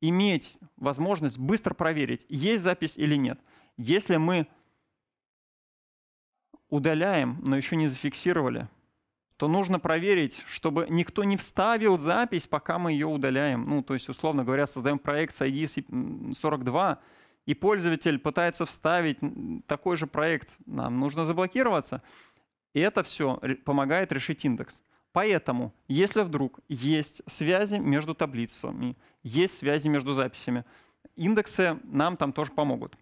иметь возможность быстро проверить, есть запись или нет. Если мы удаляем, но еще не зафиксировали, то нужно проверить, чтобы никто не вставил запись, пока мы ее удаляем. Ну, то есть, условно говоря, создаем проект с ID 42, и пользователь пытается вставить такой же проект, нам нужно заблокироваться. И это все помогает решить индекс. Поэтому, если вдруг есть связи между таблицами, есть связи между записями, индексы нам там тоже помогут.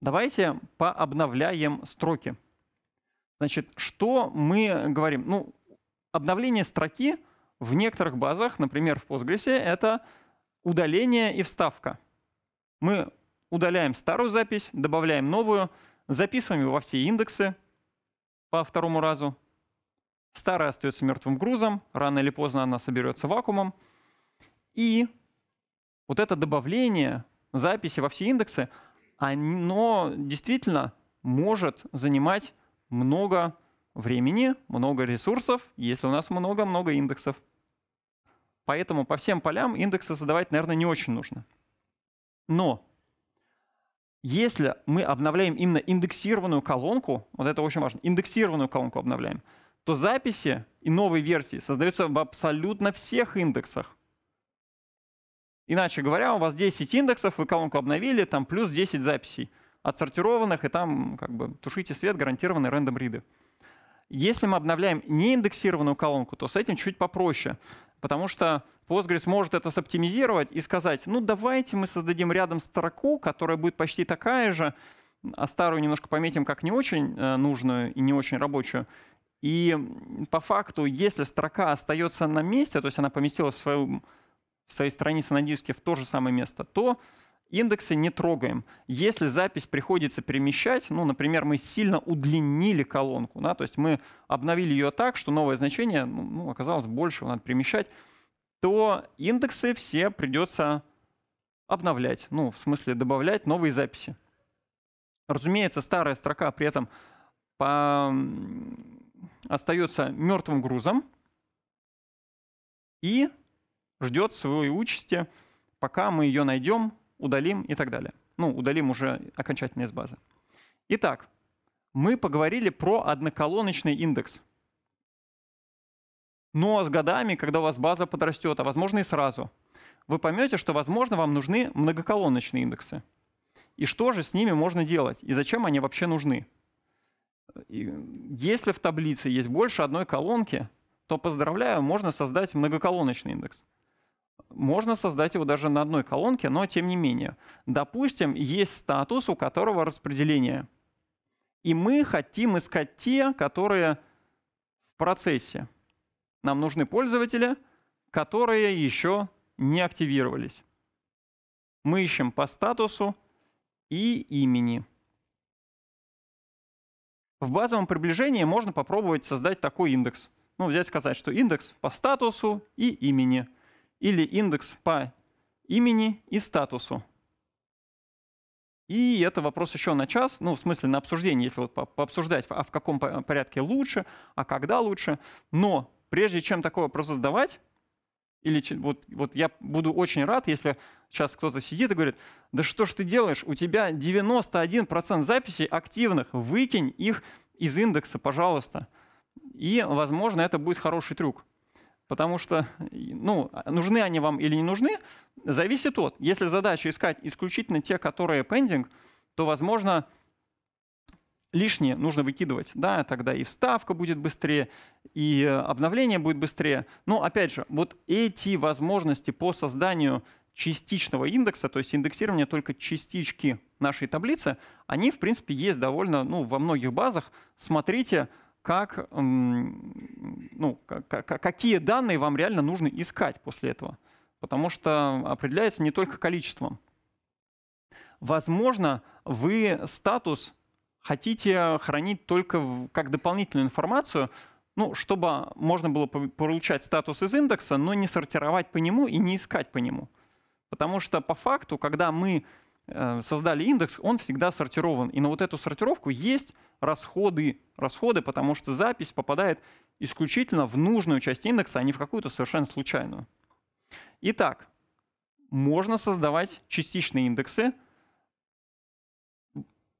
Давайте пообновляем строки. Значит, что мы говорим? Ну, обновление строки в некоторых базах, например, в Postgres, это удаление и вставка. Мы удаляем старую запись, добавляем новую, записываем во все индексы по второму разу. Старая остается мертвым грузом, рано или поздно она соберется вакуумом. И вот это добавление записи во все индексы, оно действительно может занимать много времени, много ресурсов, если у нас много-много индексов. Поэтому по всем полям индексы задавать, наверное, не очень нужно. Но если мы обновляем именно индексированную колонку, вот это очень важно, индексированную колонку обновляем, то записи и новые версии создаются в абсолютно всех индексах. Иначе говоря, у вас 10 индексов, вы колонку обновили, там плюс 10 записей отсортированных, и там как бы тушите свет, гарантированные рандом риды. Если мы обновляем неиндексированную колонку, то с этим чуть попроще. Потому что Postgres может это соптимизировать и сказать, ну давайте мы создадим рядом строку, которая будет почти такая же, а старую немножко пометим как не очень э, нужную и не очень рабочую. И по факту, если строка остается на месте, то есть она поместилась в, свою, в своей странице на диске в то же самое место, то Индексы не трогаем. Если запись приходится перемещать, ну, например, мы сильно удлинили колонку, да, то есть мы обновили ее так, что новое значение ну, ну оказалось больше, надо перемещать, то индексы все придется обновлять, ну, в смысле добавлять новые записи. Разумеется, старая строка при этом по... остается мертвым грузом и ждет своей участи, пока мы ее найдем, удалим и так далее. Ну, удалим уже окончательно из базы. Итак, мы поговорили про одноколоночный индекс. Но с годами, когда у вас база подрастет, а возможно и сразу, вы поймете, что, возможно, вам нужны многоколоночные индексы. И что же с ними можно делать? И зачем они вообще нужны? Если в таблице есть больше одной колонки, то, поздравляю, можно создать многоколоночный индекс. Можно создать его даже на одной колонке, но тем не менее. Допустим, есть статус, у которого распределение. И мы хотим искать те, которые в процессе. Нам нужны пользователи, которые еще не активировались. Мы ищем по статусу и имени. В базовом приближении можно попробовать создать такой индекс. Ну, взять сказать, что индекс по статусу и имени – или индекс по имени и статусу. И это вопрос еще на час, ну, в смысле, на обсуждение, если вот по пообсуждать, а в каком порядке лучше, а когда лучше. Но прежде чем такой вопрос задавать, или вот, вот я буду очень рад, если сейчас кто-то сидит и говорит, да что ж ты делаешь, у тебя 91% записей активных, выкинь их из индекса, пожалуйста. И, возможно, это будет хороший трюк. Потому что, ну, а, нужны они вам или не нужны, зависит от. Если задача искать исключительно те, которые пендинг, то, возможно, лишние нужно выкидывать. Да, тогда и вставка будет быстрее, и э, обновление будет быстрее. Но, опять же, вот эти возможности по созданию частичного индекса, то есть индексирование только частички нашей таблицы, они, в принципе, есть довольно ну, во многих базах. Смотрите, как, ну, какие данные вам реально нужно искать после этого. Потому что определяется не только количеством. Возможно, вы статус хотите хранить только как дополнительную информацию, ну, чтобы можно было получать статус из индекса, но не сортировать по нему и не искать по нему. Потому что по факту, когда мы Э, создали индекс, он всегда сортирован. И на вот эту сортировку есть расходы, расходы, потому что запись попадает исключительно в нужную часть индекса, а не в какую-то совершенно случайную. Итак, можно создавать частичные индексы.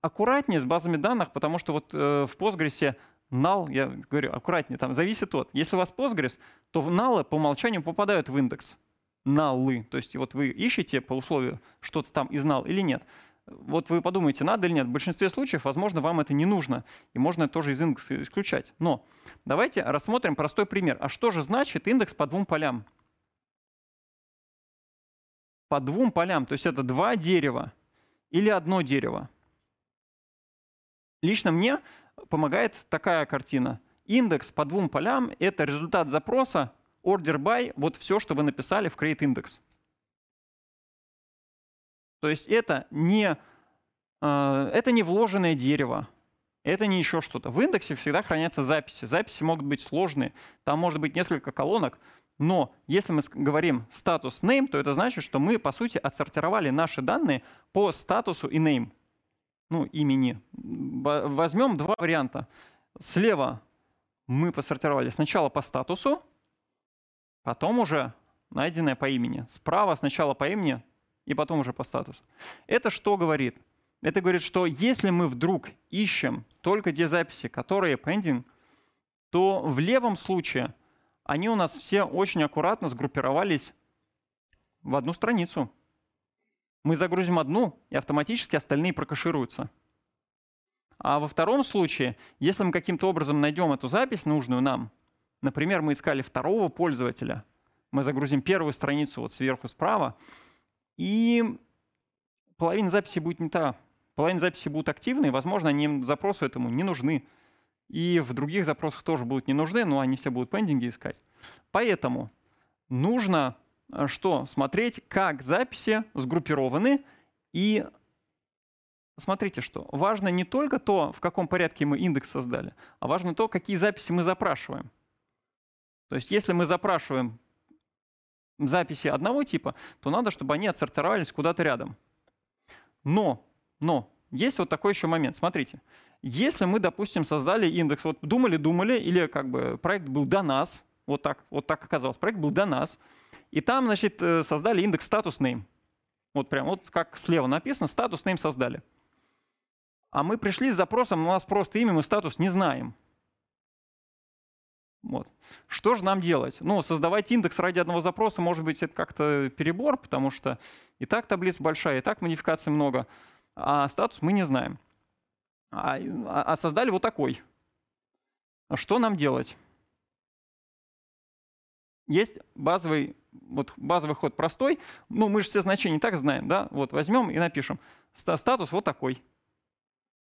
Аккуратнее с базами данных, потому что вот э, в Postgres null, я говорю, аккуратнее, там зависит от. Если у вас Postgres, то в null по умолчанию попадают в индекс налы. То есть вот вы ищете по условию что-то там из нал или нет. Вот вы подумаете, надо или нет. В большинстве случаев, возможно, вам это не нужно. И можно это тоже из индекса исключать. Но давайте рассмотрим простой пример. А что же значит индекс по двум полям? По двум полям. То есть это два дерева или одно дерево. Лично мне помогает такая картина. Индекс по двум полям – это результат запроса order by, вот все, что вы написали в create index. То есть это не, э, это не вложенное дерево, это не еще что-то. В индексе всегда хранятся записи. Записи могут быть сложные, там может быть несколько колонок, но если мы говорим статус name, то это значит, что мы, по сути, отсортировали наши данные по статусу и name, ну, имени. Возьмем два варианта. Слева мы посортировали сначала по статусу, Потом уже найденное по имени. Справа сначала по имени и потом уже по статусу. Это что говорит? Это говорит, что если мы вдруг ищем только те записи, которые pending, то в левом случае они у нас все очень аккуратно сгруппировались в одну страницу. Мы загрузим одну, и автоматически остальные прокашируются. А во втором случае, если мы каким-то образом найдем эту запись, нужную нам, Например, мы искали второго пользователя, мы загрузим первую страницу вот сверху справа, и половина записи будет не та. Половина записи будут активны, возможно, они запросу этому не нужны. И в других запросах тоже будут не нужны, но они все будут пендинги искать. Поэтому нужно э, что? Смотреть, как записи сгруппированы. И смотрите, что важно не только то, в каком порядке мы индекс создали, а важно то, какие записи мы запрашиваем. То есть если мы запрашиваем записи одного типа, то надо, чтобы они отсортировались куда-то рядом. Но, но, есть вот такой еще момент. Смотрите, если мы, допустим, создали индекс, вот думали-думали, или как бы проект был до нас, вот так, вот так оказалось, проект был до нас, и там, значит, э, создали индекс статус name. Вот прям вот как слева написано, статус name создали. А мы пришли с запросом, у нас просто имя, мы статус не знаем. Вот. Что же нам делать? Ну, создавать индекс ради одного запроса, может быть, это как-то перебор, потому что и так таблица большая, и так модификаций много, а статус мы не знаем. А, а, а создали вот такой. А что нам делать? Есть базовый, вот базовый ход простой. Ну, мы же все значения и так знаем, да? Вот возьмем и напишем. Статус вот такой.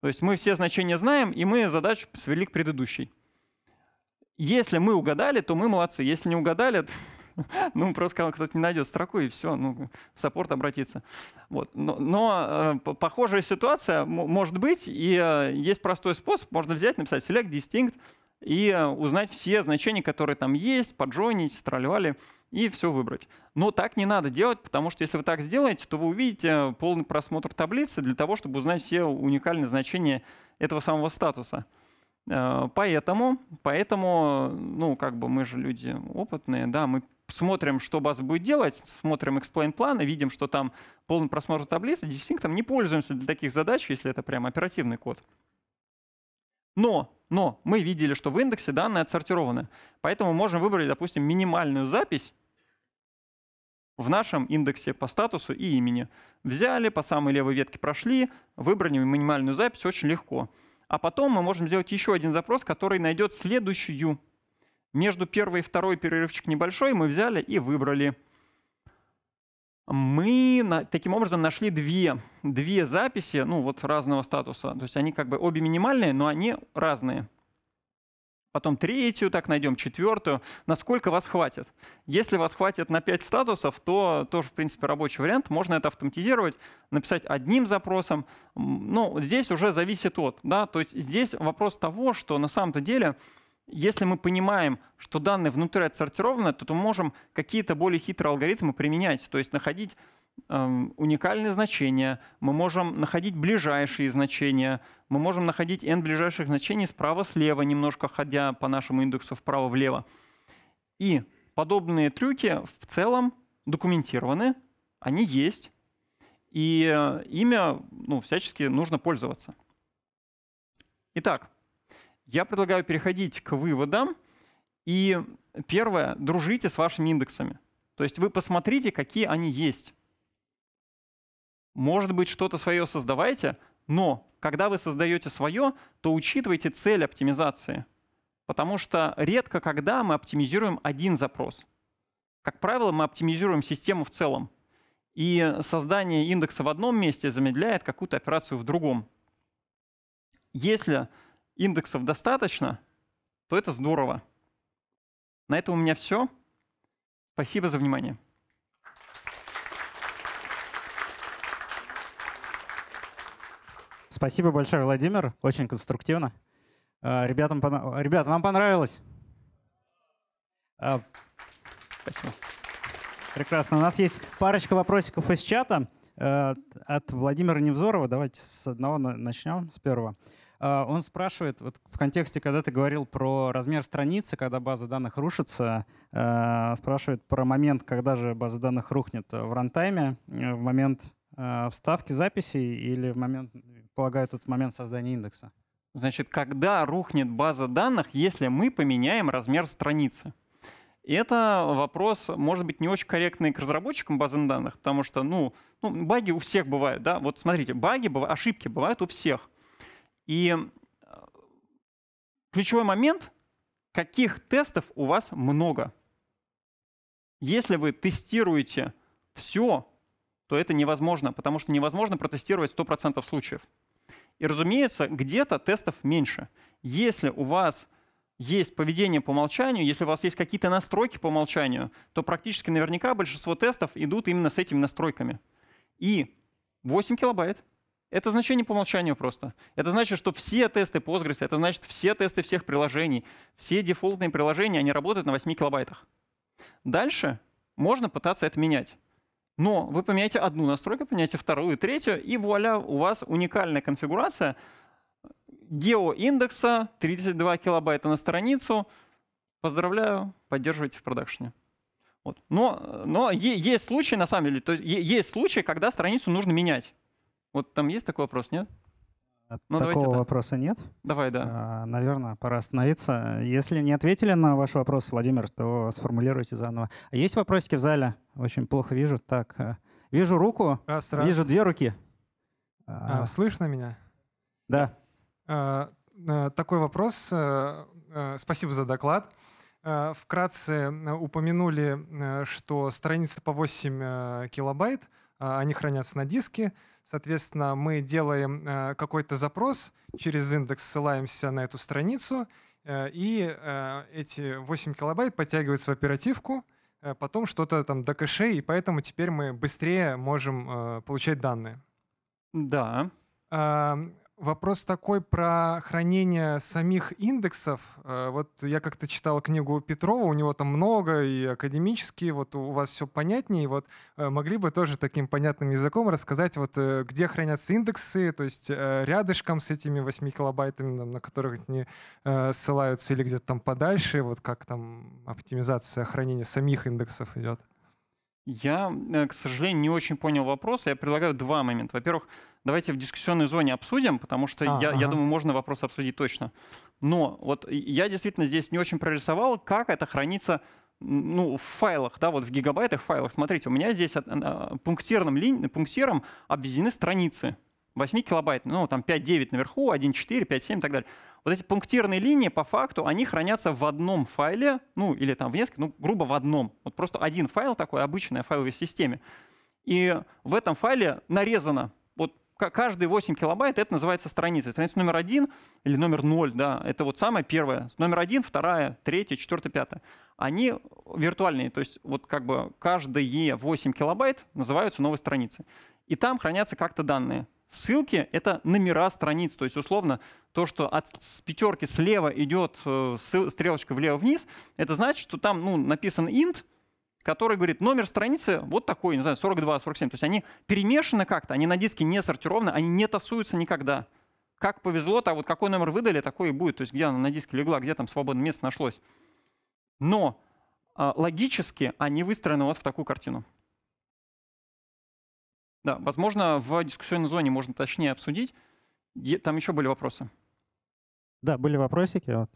То есть мы все значения знаем, и мы задачу свели к предыдущей. Если мы угадали, то мы молодцы. Если не угадали, ну, просто когда кто-то не найдет строку, и все, ну, в саппорт обратиться. Вот. Но, но э, похожая ситуация может быть, и э, есть простой способ. Можно взять, написать select distinct и э, узнать все значения, которые там есть, поджойнить, тролливали, и все выбрать. Но так не надо делать, потому что если вы так сделаете, то вы увидите э, полный просмотр таблицы для того, чтобы узнать все уникальные значения этого самого статуса. Э, поэтому, поэтому, ну, как бы мы же люди опытные, да, мы смотрим, что база будет делать, смотрим explain планы, видим, что там полный просмотр таблицы, дистинктом не пользуемся для таких задач, если это прям оперативный код. Но, но мы видели, что в индексе данные отсортированы. Поэтому можем выбрать, допустим, минимальную запись в нашем индексе по статусу и имени. Взяли, по самой левой ветке прошли, выбрали минимальную запись очень легко. А потом мы можем сделать еще один запрос, который найдет следующую. Между первой и второй перерывчик небольшой мы взяли и выбрали. Мы таким образом нашли две, две записи, ну вот разного статуса. То есть они как бы обе минимальные, но они разные потом третью, так найдем четвертую, насколько вас хватит. Если вас хватит на 5 статусов, то тоже, в принципе, рабочий вариант. Можно это автоматизировать, написать одним запросом. Ну, здесь уже зависит от, да, то есть здесь вопрос того, что на самом-то деле если мы понимаем, что данные внутри отсортированы, то, то можем какие-то более хитрые алгоритмы применять, то есть находить уникальные значения, мы можем находить ближайшие значения, мы можем находить n ближайших значений справа-слева, немножко ходя по нашему индексу вправо-влево. И подобные трюки в целом документированы, они есть, и э, ими ну, всячески нужно пользоваться. Итак, я предлагаю переходить к выводам. И первое, дружите с вашими индексами. То есть вы посмотрите, какие они есть. Может быть, что-то свое создавайте, но когда вы создаете свое, то учитывайте цель оптимизации. Потому что редко когда мы оптимизируем один запрос. Как правило, мы оптимизируем систему в целом. И создание индекса в одном месте замедляет какую-то операцию в другом. Если индексов достаточно, то это здорово. На этом у меня все. Спасибо за внимание. Спасибо большое, Владимир. Очень конструктивно. А, ребятам, ребят, вам понравилось? А, спасибо. Прекрасно. У нас есть парочка вопросиков из чата э, от Владимира Невзорова. Давайте с одного начнем, с первого. А, он спрашивает, вот в контексте, когда ты говорил про размер страницы, когда база данных рушится, э, спрашивает про момент, когда же база данных рухнет в рантайме, э, в момент вставки записи или в момент полагаю, тут момент создания индекса. Значит, когда рухнет база данных, если мы поменяем размер страницы? Это вопрос, может быть, не очень корректный к разработчикам базы данных, потому что, ну, ну баги у всех бывают, да. Вот смотрите, баги, ошибки бывают у всех. И э, ключевой момент, каких тестов у вас много. Если вы тестируете все то это невозможно, потому что невозможно протестировать 100% случаев. И, разумеется, где-то тестов меньше. Если у вас есть поведение по умолчанию, если у вас есть какие-то настройки по умолчанию, то практически наверняка большинство тестов идут именно с этими настройками. И 8 килобайт — это значение по умолчанию просто. Это значит, что все тесты Postgres, это значит все тесты всех приложений, все дефолтные приложения, они работают на 8 килобайтах. Дальше можно пытаться это менять. Но вы поменяете одну настройку, поменяете вторую, третью, и вуаля, у вас уникальная конфигурация геоиндекса, 32 килобайта на страницу. Поздравляю, поддерживайте в продакшне. Вот. Но, но есть случаи, на самом деле, то есть есть случаи, когда страницу нужно менять. Вот там есть такой вопрос, нет? Ну, Такого вопроса нет. Давай, да. А, наверное, пора остановиться. Если не ответили на ваш вопрос, Владимир, то сформулируйте заново. А есть вопросики в зале? Очень плохо вижу. Так, э, вижу руку. Раз, раз. Вижу две руки. А, а слышно меня? Да. Э, такой вопрос. Э, спасибо за доклад. Вкратце упомянули, что страницы по 8 килобайт, они хранятся на диске. Соответственно, мы делаем э, какой-то запрос, через индекс ссылаемся на эту страницу, э, и э, эти 8 килобайт подтягиваются в оперативку, потом что-то там до кэше, и поэтому теперь мы быстрее можем получать данные. Да. Вопрос такой про хранение самих индексов. Э, вот я как-то читал книгу Петрова, у него там много и академические, вот у вас все понятнее. Вот э, могли бы тоже таким понятным языком рассказать, вот э, где хранятся индексы, то есть рядышком с этими 8 килобайтами, на которых они ссылаются, или где-то там подальше, вот как там оптимизация хранения самих индексов идет. Я, к сожалению, не очень понял вопрос. Я предлагаю два момента. Во-первых, давайте в дискуссионной зоне обсудим, потому что а, я, ага. я думаю, можно вопрос обсудить точно. Но вот я действительно здесь не очень прорисовал, как это хранится ну, в файлах, да, вот в гигабайтах файлах. Смотрите, у меня здесь а, а, пунктирным ли, пунктиром объединены страницы. 8 килобайт, ну, там 5.9 наверху, 1.4, 5.7 и так далее. Вот эти пунктирные линии, по факту, они хранятся в одном файле, ну, или там в нескольких, ну, грубо в одном. Вот просто один файл такой, обычный файл в системе. И в этом файле нарезано каждые 8 килобайт это называется страница. Страница номер один или номер 0, да, это вот самая первая. Номер один вторая, третья, четвертая, пятая. Они виртуальные, то есть вот как бы каждые 8 килобайт называются новой страницей. И там хранятся как-то данные. Ссылки — это номера страниц, то есть условно то, что от пятерки слева идет э, стрелочка влево-вниз, это значит, что там ну, написан int — который говорит, номер страницы вот такой, не знаю, 42, 47. То есть они перемешаны как-то, они на диске не сортированы, они не тасуются никогда. Как повезло, то вот какой номер выдали, такой и будет. То есть где она на диске легла, где там свободное место нашлось. Но а, логически они выстроены вот в такую картину. Да, возможно, в дискуссионной зоне можно точнее обсудить. Там еще были вопросы. Да, были вопросики. Вот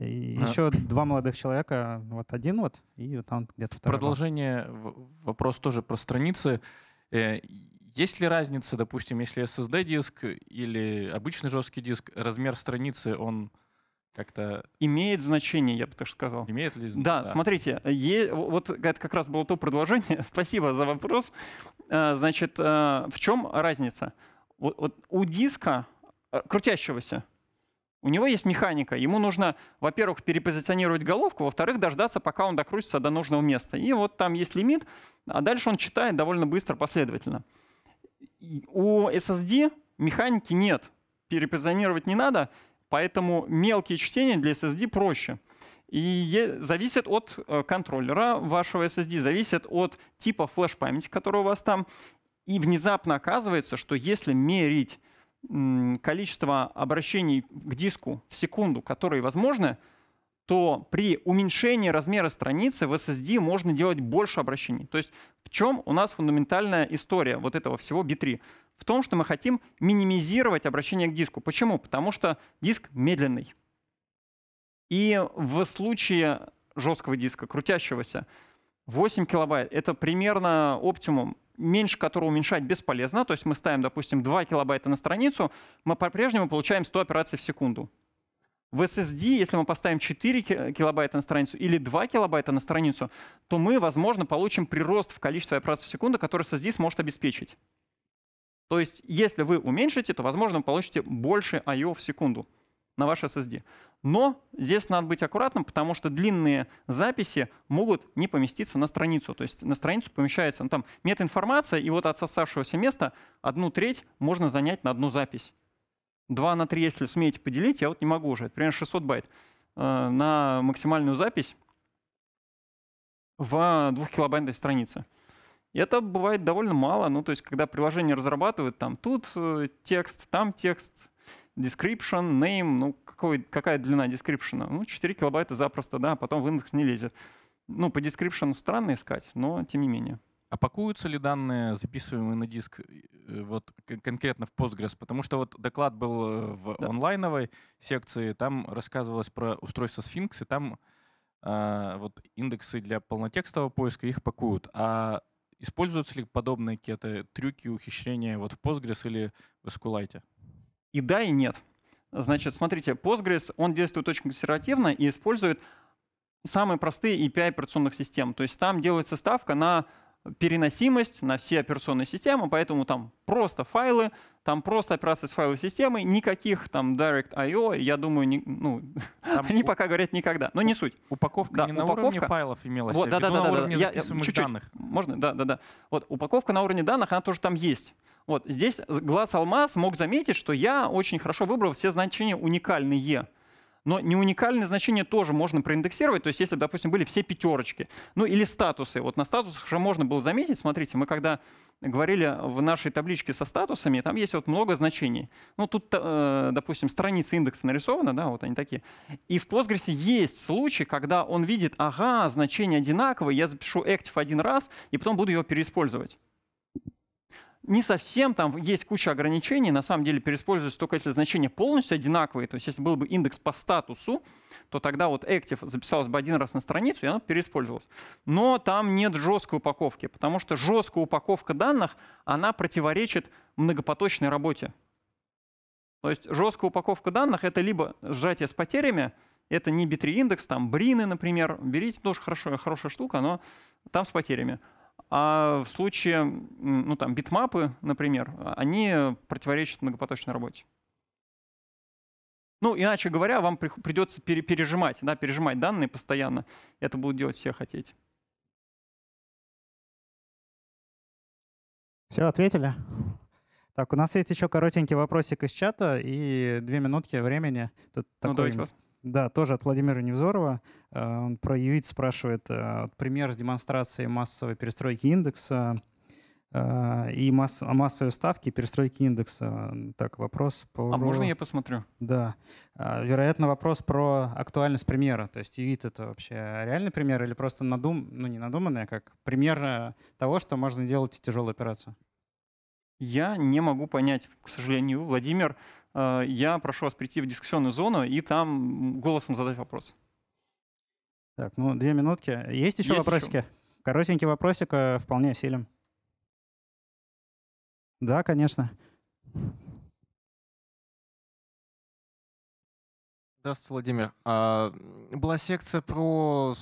и а. еще два молодых человека, вот один вот, и вот там где-то второй. Продолжение, вопрос тоже про страницы. Э, есть ли разница, допустим, если SSD-диск или обычный жесткий диск, размер страницы, он как-то... Имеет значение, я бы так сказал. Имеет ли значение? Да, да, смотрите, е... вот это как раз было то предложение. Спасибо за вопрос. Э, значит, э, в чем разница? Вот, вот у диска крутящегося, у него есть механика. Ему нужно, во-первых, перепозиционировать головку, во-вторых, дождаться, пока он докрутится до нужного места. И вот там есть лимит, а дальше он читает довольно быстро, последовательно. У SSD механики нет. Перепозиционировать не надо, поэтому мелкие чтения для SSD проще. И зависит от э, контроллера вашего SSD, зависит от типа флеш-памяти, который у вас там. И внезапно оказывается, что если мерить количество обращений к диску в секунду, которые возможны, то при уменьшении размера страницы в SSD можно делать больше обращений. То есть в чем у нас фундаментальная история вот этого всего B3? В том, что мы хотим минимизировать обращение к диску. Почему? Потому что диск медленный. И в случае жесткого диска, крутящегося, 8 килобайт — это примерно оптимум меньше которого уменьшать бесполезно. То есть мы ставим, допустим, 2 килобайта на страницу, мы по-прежнему получаем 100 операций в секунду. В SSD, если мы поставим 4 килобайта на страницу или 2 килобайта на страницу, то мы, возможно, получим прирост в количестве операций в секунду, который SSD сможет обеспечить. То есть, если вы уменьшите, то, возможно, вы получите больше I.O. в секунду на ваш SSD. Но здесь надо быть аккуратным, потому что длинные записи могут не поместиться на страницу. То есть на страницу помещается ну, там метаинформация, и вот от сосавшегося места одну треть можно занять на одну запись. 2 на 3, если сумеете поделить, я вот не могу уже. Это примерно 600 байт э, на максимальную запись в 2 килобайтной странице. И это бывает довольно мало. Ну, то есть, когда приложение разрабатывают, там тут э, текст, там текст, description, name, ну какой, какая длина description? Ну 4 килобайта запросто, да, потом в индекс не лезет. Ну по description странно искать, но тем не менее. А пакуются ли данные, записываемые на диск, э, вот конкретно в Postgres? Потому что вот доклад был э, в да. онлайновой секции, там рассказывалось про устройство Sphinx, и там э, вот индексы для полнотекстового поиска их пакуют. А используются ли подобные какие-то трюки, ухищрения вот в Postgres или в SQLite? И да, и нет. Значит, смотрите, Postgres, он действует очень консервативно и использует самые простые API операционных систем. То есть там делается ставка на переносимость на все операционные системы, поэтому там просто файлы, там просто операции с файловой системой, никаких там Direct I.O., я думаю, не, ну, там они у... пока говорят никогда, но не суть. Упаковка да, не упаковка. на уровне файлов имелась, вот, да, да, да, на да, уровне да, записываемых я, чуть -чуть, Можно, да, да, да. Вот упаковка на уровне данных, она тоже там есть. Вот здесь глаз алмаз мог заметить, что я очень хорошо выбрал все значения уникальные. Но не уникальные значения тоже можно проиндексировать. То есть, если, допустим, были все пятерочки, ну или статусы. Вот на статусах уже можно было заметить. Смотрите, мы когда говорили в нашей табличке со статусами, там есть вот много значений. Ну тут, э, допустим, страница индекса нарисована, да, вот они такие. И в Postgres есть случаи, когда он видит, ага, значение одинаковое, я запишу active один раз, и потом буду его переиспользовать не совсем, там есть куча ограничений, на самом деле переиспользуется только если значения полностью одинаковые, то есть если был бы индекс по статусу, то тогда вот Active записалась бы один раз на страницу, и она переиспользовалась. Но там нет жесткой упаковки, потому что жесткая упаковка данных, она противоречит многопоточной работе. То есть жесткая упаковка данных — это либо сжатие с потерями, это не B3 индекс, там брины, например, берите, тоже хорошо, хорошая штука, но там с потерями. А в случае, ну там, битмапы, например, они противоречат многопоточной работе. Ну, иначе говоря, вам придется пережимать, да, пережимать данные постоянно. Это будут делать все хотеть. Все, ответили? Так, у нас есть еще коротенький вопросик из чата и две минутки времени. Тут ну, такой... давайте вас. Да, тоже от Владимира Невзорова. Э, он про Юит спрашивает э, пример с демонстрацией массовой перестройки индекса э, и масс, массовой ставки перестройки индекса. Так, вопрос по... А можно я посмотрю? Да. А, вероятно, вопрос про актуальность примера. То есть Юит — это вообще реальный пример или просто надум... ну, не надуманный, а как пример того, что можно делать тяжелую операцию? Я не могу понять, к сожалению, Владимир, Э, я прошу вас прийти в дискуссионную зону и там голосом задать вопрос. Так, ну, две минутки. Есть еще Есть вопросики? Еще. Коротенький вопросик э, вполне силен. Да, конечно. Здравствуйте, Владимир. А, была секция про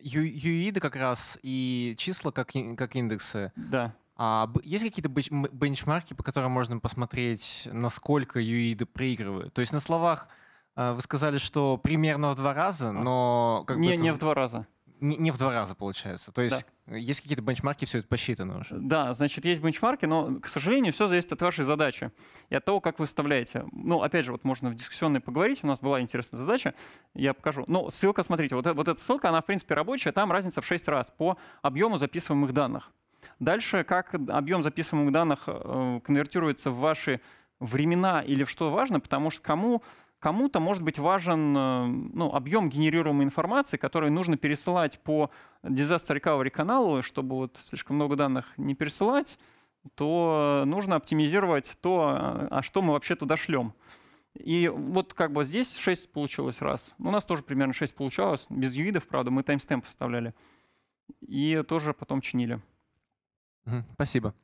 ю, юиды как раз и числа как, как индексы. Да. А есть какие-то бенчмарки, по которым можно посмотреть, насколько юиды проигрывают? То есть на словах э, вы сказали, что примерно в два раза, а. но... Как не, бы это... не в два раза. Не, не в два раза получается. То есть да. Э, есть какие-то бенчмарки, все это посчитано уже. Да, значит, есть бенчмарки, но, к сожалению, все зависит от вашей задачи и от того, как вы вставляете. Ну, опять же, вот можно в дискуссионной поговорить, у нас была интересная задача, я покажу. Ну, ссылка, смотрите, вот, э, вот эта ссылка, она, в принципе, рабочая, там разница в 6 раз по объему записываемых данных. Дальше, как объем записываемых данных э, конвертируется в ваши времена или в что важно, потому что кому кому-то может быть важен э, ну, объем генерируемой информации, который нужно пересылать по Disaster Recovery каналу, чтобы вот слишком много данных не пересылать, то нужно оптимизировать то, а, а что мы вообще туда шлем. И вот как бы здесь 6 получилось раз. У нас тоже примерно 6 получалось, без юидов, правда, мы таймстемп вставляли. И тоже потом чинили. Спасибо.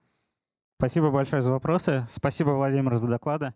Спасибо большое за вопросы. Спасибо, Владимир, за доклады.